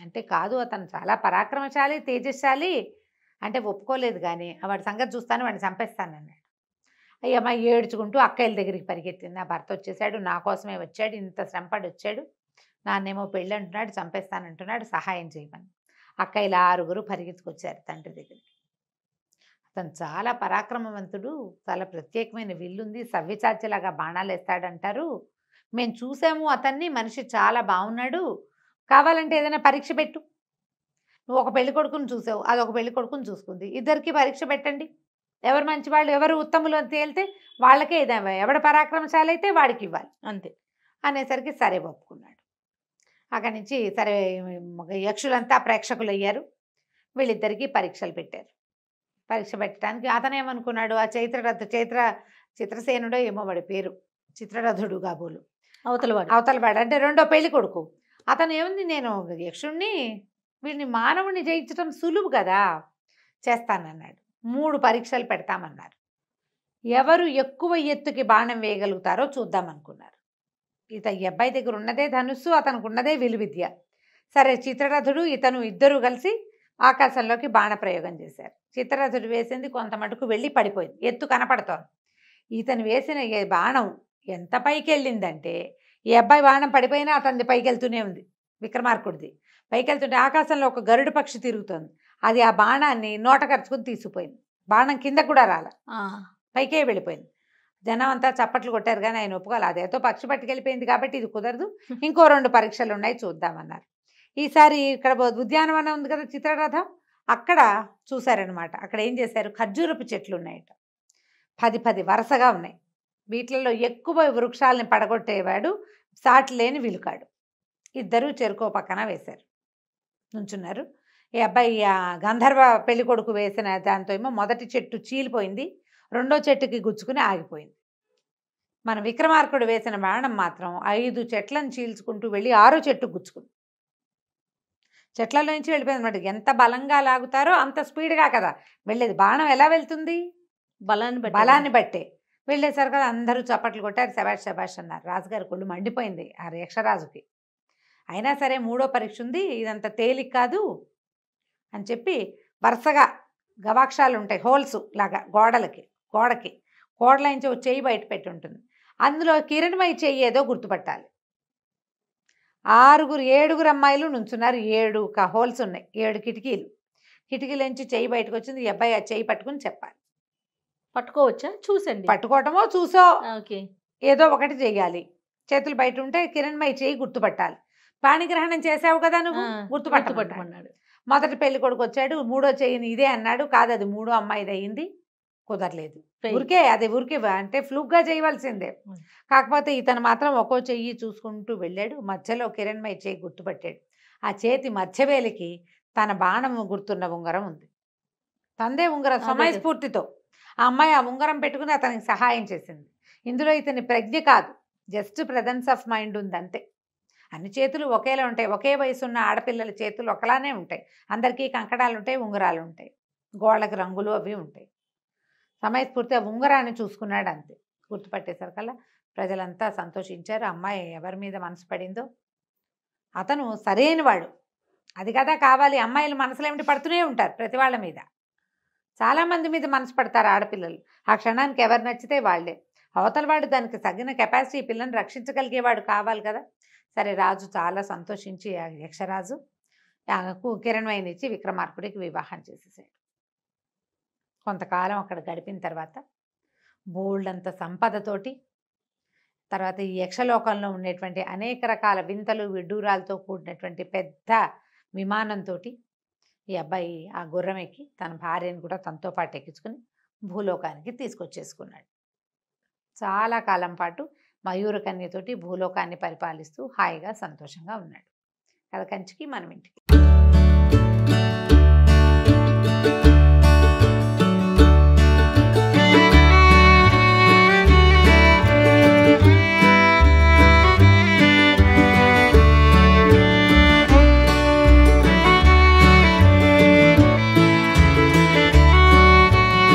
అంటే కాదు అతను చాలా పరాక్రమశాలి తేజశాలి అంటే ఒప్పుకోలేదు కానీ వాడి సంగతి చూస్తాను వాడిని చంపేస్తాను అన్నాడు అయ్యమ్మ ఏడ్చుకుంటూ అక్కయ్యల దగ్గరికి పరిగెత్తింది నా భర్త వచ్చేసాడు నా కోసమే వచ్చాడు ఇంత శ్రమపడి వచ్చాడు నాన్నేమో పెళ్ళి అంటున్నాడు చంపేస్తానంటున్నాడు సహాయం చేయమని అక్క ఇలా ఆరుగురు పరిగెత్తుకొచ్చారు తండ్రి దగ్గరికి అతను చాలా పరాక్రమవంతుడు చాలా ప్రత్యేకమైన విల్లుంది సవ్యచాచిలాగా బాణాలు వేస్తాడంటారు మేము చూసాము అతన్ని మనిషి చాలా బాగున్నాడు కావాలంటే ఏదైనా పరీక్ష పెట్టు నువ్వు ఒక పెళ్లి కొడుకుని చూసావు ఒక పెళ్లి కొడుకుని చూసుకుంది ఇద్దరికి పరీక్ష పెట్టండి ఎవరు మంచి వాళ్ళు ఎవరు ఉత్తములు అని తేలితే వాళ్ళకే ఇదే ఎవడ పరాక్రమశాలైతే వాడికి ఇవ్వాలి అంతే అనేసరికి సరే ఒప్పుకున్నాడు అక్కడి నుంచి సరే యక్షులంతా ప్రేక్షకులు అయ్యారు వీళ్ళిద్దరికీ పరీక్షలు పెట్టారు పరీక్ష పెట్టడానికి అతనేమనుకున్నాడు ఆ చైత్రరథ చైత్ర చిత్రసేనుడో ఏమో వాడి పేరు చిత్రరథుడు కాబోలు అవతలవాడు అవతలవాడు అంటే రెండో పెళ్లి కొడుకు అతను ఏముంది నేను యక్షుణ్ణి వీడిని మానవుని జయించడం సులువు కదా చేస్తానన్నాడు మూడు పరీక్షలు పెడతామన్నారు ఎవరు ఎక్కువ ఎత్తుకి బాణం వేయగలుగుతారో చూద్దామనుకున్నారు ఇత ఈ అబ్బాయి దగ్గర ఉన్నదే ధనుస్సు అతనికి ఉన్నదే విలువిద్య సరే చిత్రరథుడు ఇతను ఇద్దరూ కలిసి ఆకాశంలోకి బాణప్రయోగం చేశారు చిత్రరథుడు వేసింది కొంత మటుకు వెళ్ళి పడిపోయింది ఎత్తు కనపడతాను ఇతను వేసిన బాణం ఎంత పైకి వెళ్ళిందంటే ఈ అబ్బాయి బాణం పడిపోయినా అతనిది పైకి వెళ్తూనే ఉంది విక్రమార్కుడిది పైకి వెళ్తుంటే ఆకాశంలో ఒక గరుడు పక్షి తిరుగుతోంది అది ఆ బాణాన్ని నోట ఖర్చుకుని తీసిపోయింది బాణం కింద కూడా రాల పైకే వెళ్ళిపోయింది జనం అంతా చప్పట్లు కొట్టారు కానీ ఆయన ఒప్పుకోవాలి అదేదో పక్షి పట్టుకెళ్ళిపోయింది కాబట్టి ఇది కుదరదు ఇంకో రెండు పరీక్షలు ఉన్నాయి చూద్దామన్నారు ఈసారి ఇక్కడ ఉద్యానవనం ఉంది కదా చిత్రరథం అక్కడ చూశారనమాట అక్కడ ఏం చేశారు ఖర్జూరపు చెట్లు ఉన్నాయట పది పది వరుసగా ఉన్నాయి వీటిలలో ఎక్కువ వృక్షాలని పడగొట్టేవాడు సాటి లేని విలుకాడు ఇద్దరు చెరుకో పక్కన వేశారు నుంచున్నారు ఈ అబ్బాయి గంధర్వ పెళ్లి కొడుకు వేసిన దాంతో ఏమో మొదటి చెట్టు చీలిపోయింది రెండో చెట్టుకి గుచ్చుకుని ఆగిపోయింది మన విక్రమార్కుడు వేసిన బాణం మాత్రం ఐదు చెట్లను చీల్చుకుంటూ వెళ్ళి ఆరో చెట్టు గుచ్చుకుంది చెట్లలోంచి వెళ్ళిపోయింది అనమాట ఎంత బలంగా లాగుతారో అంత స్పీడ్గా కదా వెళ్ళేది బాణం ఎలా వెళ్తుంది బలాన్ని బలాన్ని బట్టే వెళ్ళేసరికి కదా అందరూ చప్పట్లు కొట్టారు శబాష్ శబాష్ అన్నారు రాజుగారి కొళ్ళు మండిపోయింది ఆ రేక్షరాజుకి అయినా సరే మూడో పరీక్ష ఉంది ఇదంత తేలిక కాదు అని చెప్పి వరుసగా గవాక్షాలు ఉంటాయి హోల్స్ లాగా గోడలకి గోడకి గోడలోంచి ఒక చేయి బయట పెట్టి ఉంటుంది అందులో కిరణమై చెయ్యి ఏదో గుర్తుపట్టాలి ఆరుగురు ఏడుగురు అమ్మాయిలు నుంచున్నారు ఏడు హోల్స్ ఉన్నాయి ఏడు కిటికీలు కిటికీల నుంచి చెయ్యి బయటకు వచ్చింది అబ్బాయి ఆ చెయ్యి పట్టుకుని చెప్పాలి పట్టుకోవచ్చా చూసండి పట్టుకోవటమో చూసో ఏదో ఒకటి చేయాలి చేతులు బయట ఉంటే కిరణ్మై చెయ్యి గుర్తుపట్టాలి పాణిగ్రహణం చేసావు కదా నువ్వు గుర్తుపట్టు మొదటి పెళ్లి కొడుకు వచ్చాడు మూడో చెయ్యి ఇదే అన్నాడు కాదు అది మూడో అమ్మాయిది అయింది కుదరలేదు ఊరికే అది ఊరికే అంటే ఫ్లూక్గా చేయవలసిందే కాకపోతే ఇతను మాత్రం ఒక్కో చెయ్యి చూసుకుంటూ వెళ్ళాడు మధ్యలో కిరణ్మయ్య చేయి గుర్తుపట్టాడు ఆ చేతి మధ్యవేలికి తన బాణం గుర్తున్న ఉంగరం ఉంది తందే ఉంగరం సమయస్ఫూర్తితో ఆ అమ్మాయి ఆ ఉంగరం పెట్టుకుని అతనికి సహాయం చేసింది ఇందులో ఇతని ప్రజ్ఞ కాదు జస్ట్ ప్రజెన్స్ ఆఫ్ మైండ్ ఉంది అంతే అన్ని చేతులు ఒకేలా ఉంటాయి ఒకే వయసు ఉన్న ఆడపిల్లల చేతులు ఒకలానే ఉంటాయి అందరికీ కంకణాలు ఉంటాయి ఉంగరాలు ఉంటాయి గోళ్ళకి రంగులు అవి ఉంటాయి ఆ ఉంగరాన్ని చూసుకున్నాడు అంతే గుర్తుపట్టేసరికల్లా ప్రజలంతా సంతోషించారు అమ్మాయి ఎవరి మీద మనసు పడిందో అతను సరైన వాడు అది కదా కావాలి అమ్మాయిలు మనసులు ఏమిటి పడుతూనే ఉంటారు ప్రతి వాళ్ళ మీద చాలామంది మీద మనసు పడతారు ఆడపిల్లలు ఆ క్షణానికి ఎవరు నచ్చితే వాళ్లే అవతల వాడు దానికి తగిన కెపాసిటీ పిల్లల్ని రక్షించగలిగేవాడు కావాలి కదా సరే రాజు చాలా సంతోషించి యక్షరాజు ఇచ్చి విక్రమార్కుడికి వివాహం చేసేసాడు కొంతకాలం అక్కడ గడిపిన తర్వాత బోల్డ్ అంత సంపదతోటి తర్వాత ఈ యక్షలోకంలో ఉండేటువంటి అనేక రకాల వింతలు విడ్డూరాలతో కూడినటువంటి పెద్ద విమానంతో ఈ అబ్బాయి ఆ గుర్రం ఎక్కి తన భార్యను కూడా తనతో పాటు ఎక్కించుకుని భూలోకానికి తీసుకొచ్చేసుకున్నాడు చాలా కాలం పాటు మయూర కన్యతోటి భూలోకాన్ని పరిపాలిస్తూ హాయిగా సంతోషంగా ఉన్నాడు కథ కంచికి మనం ఇంటికి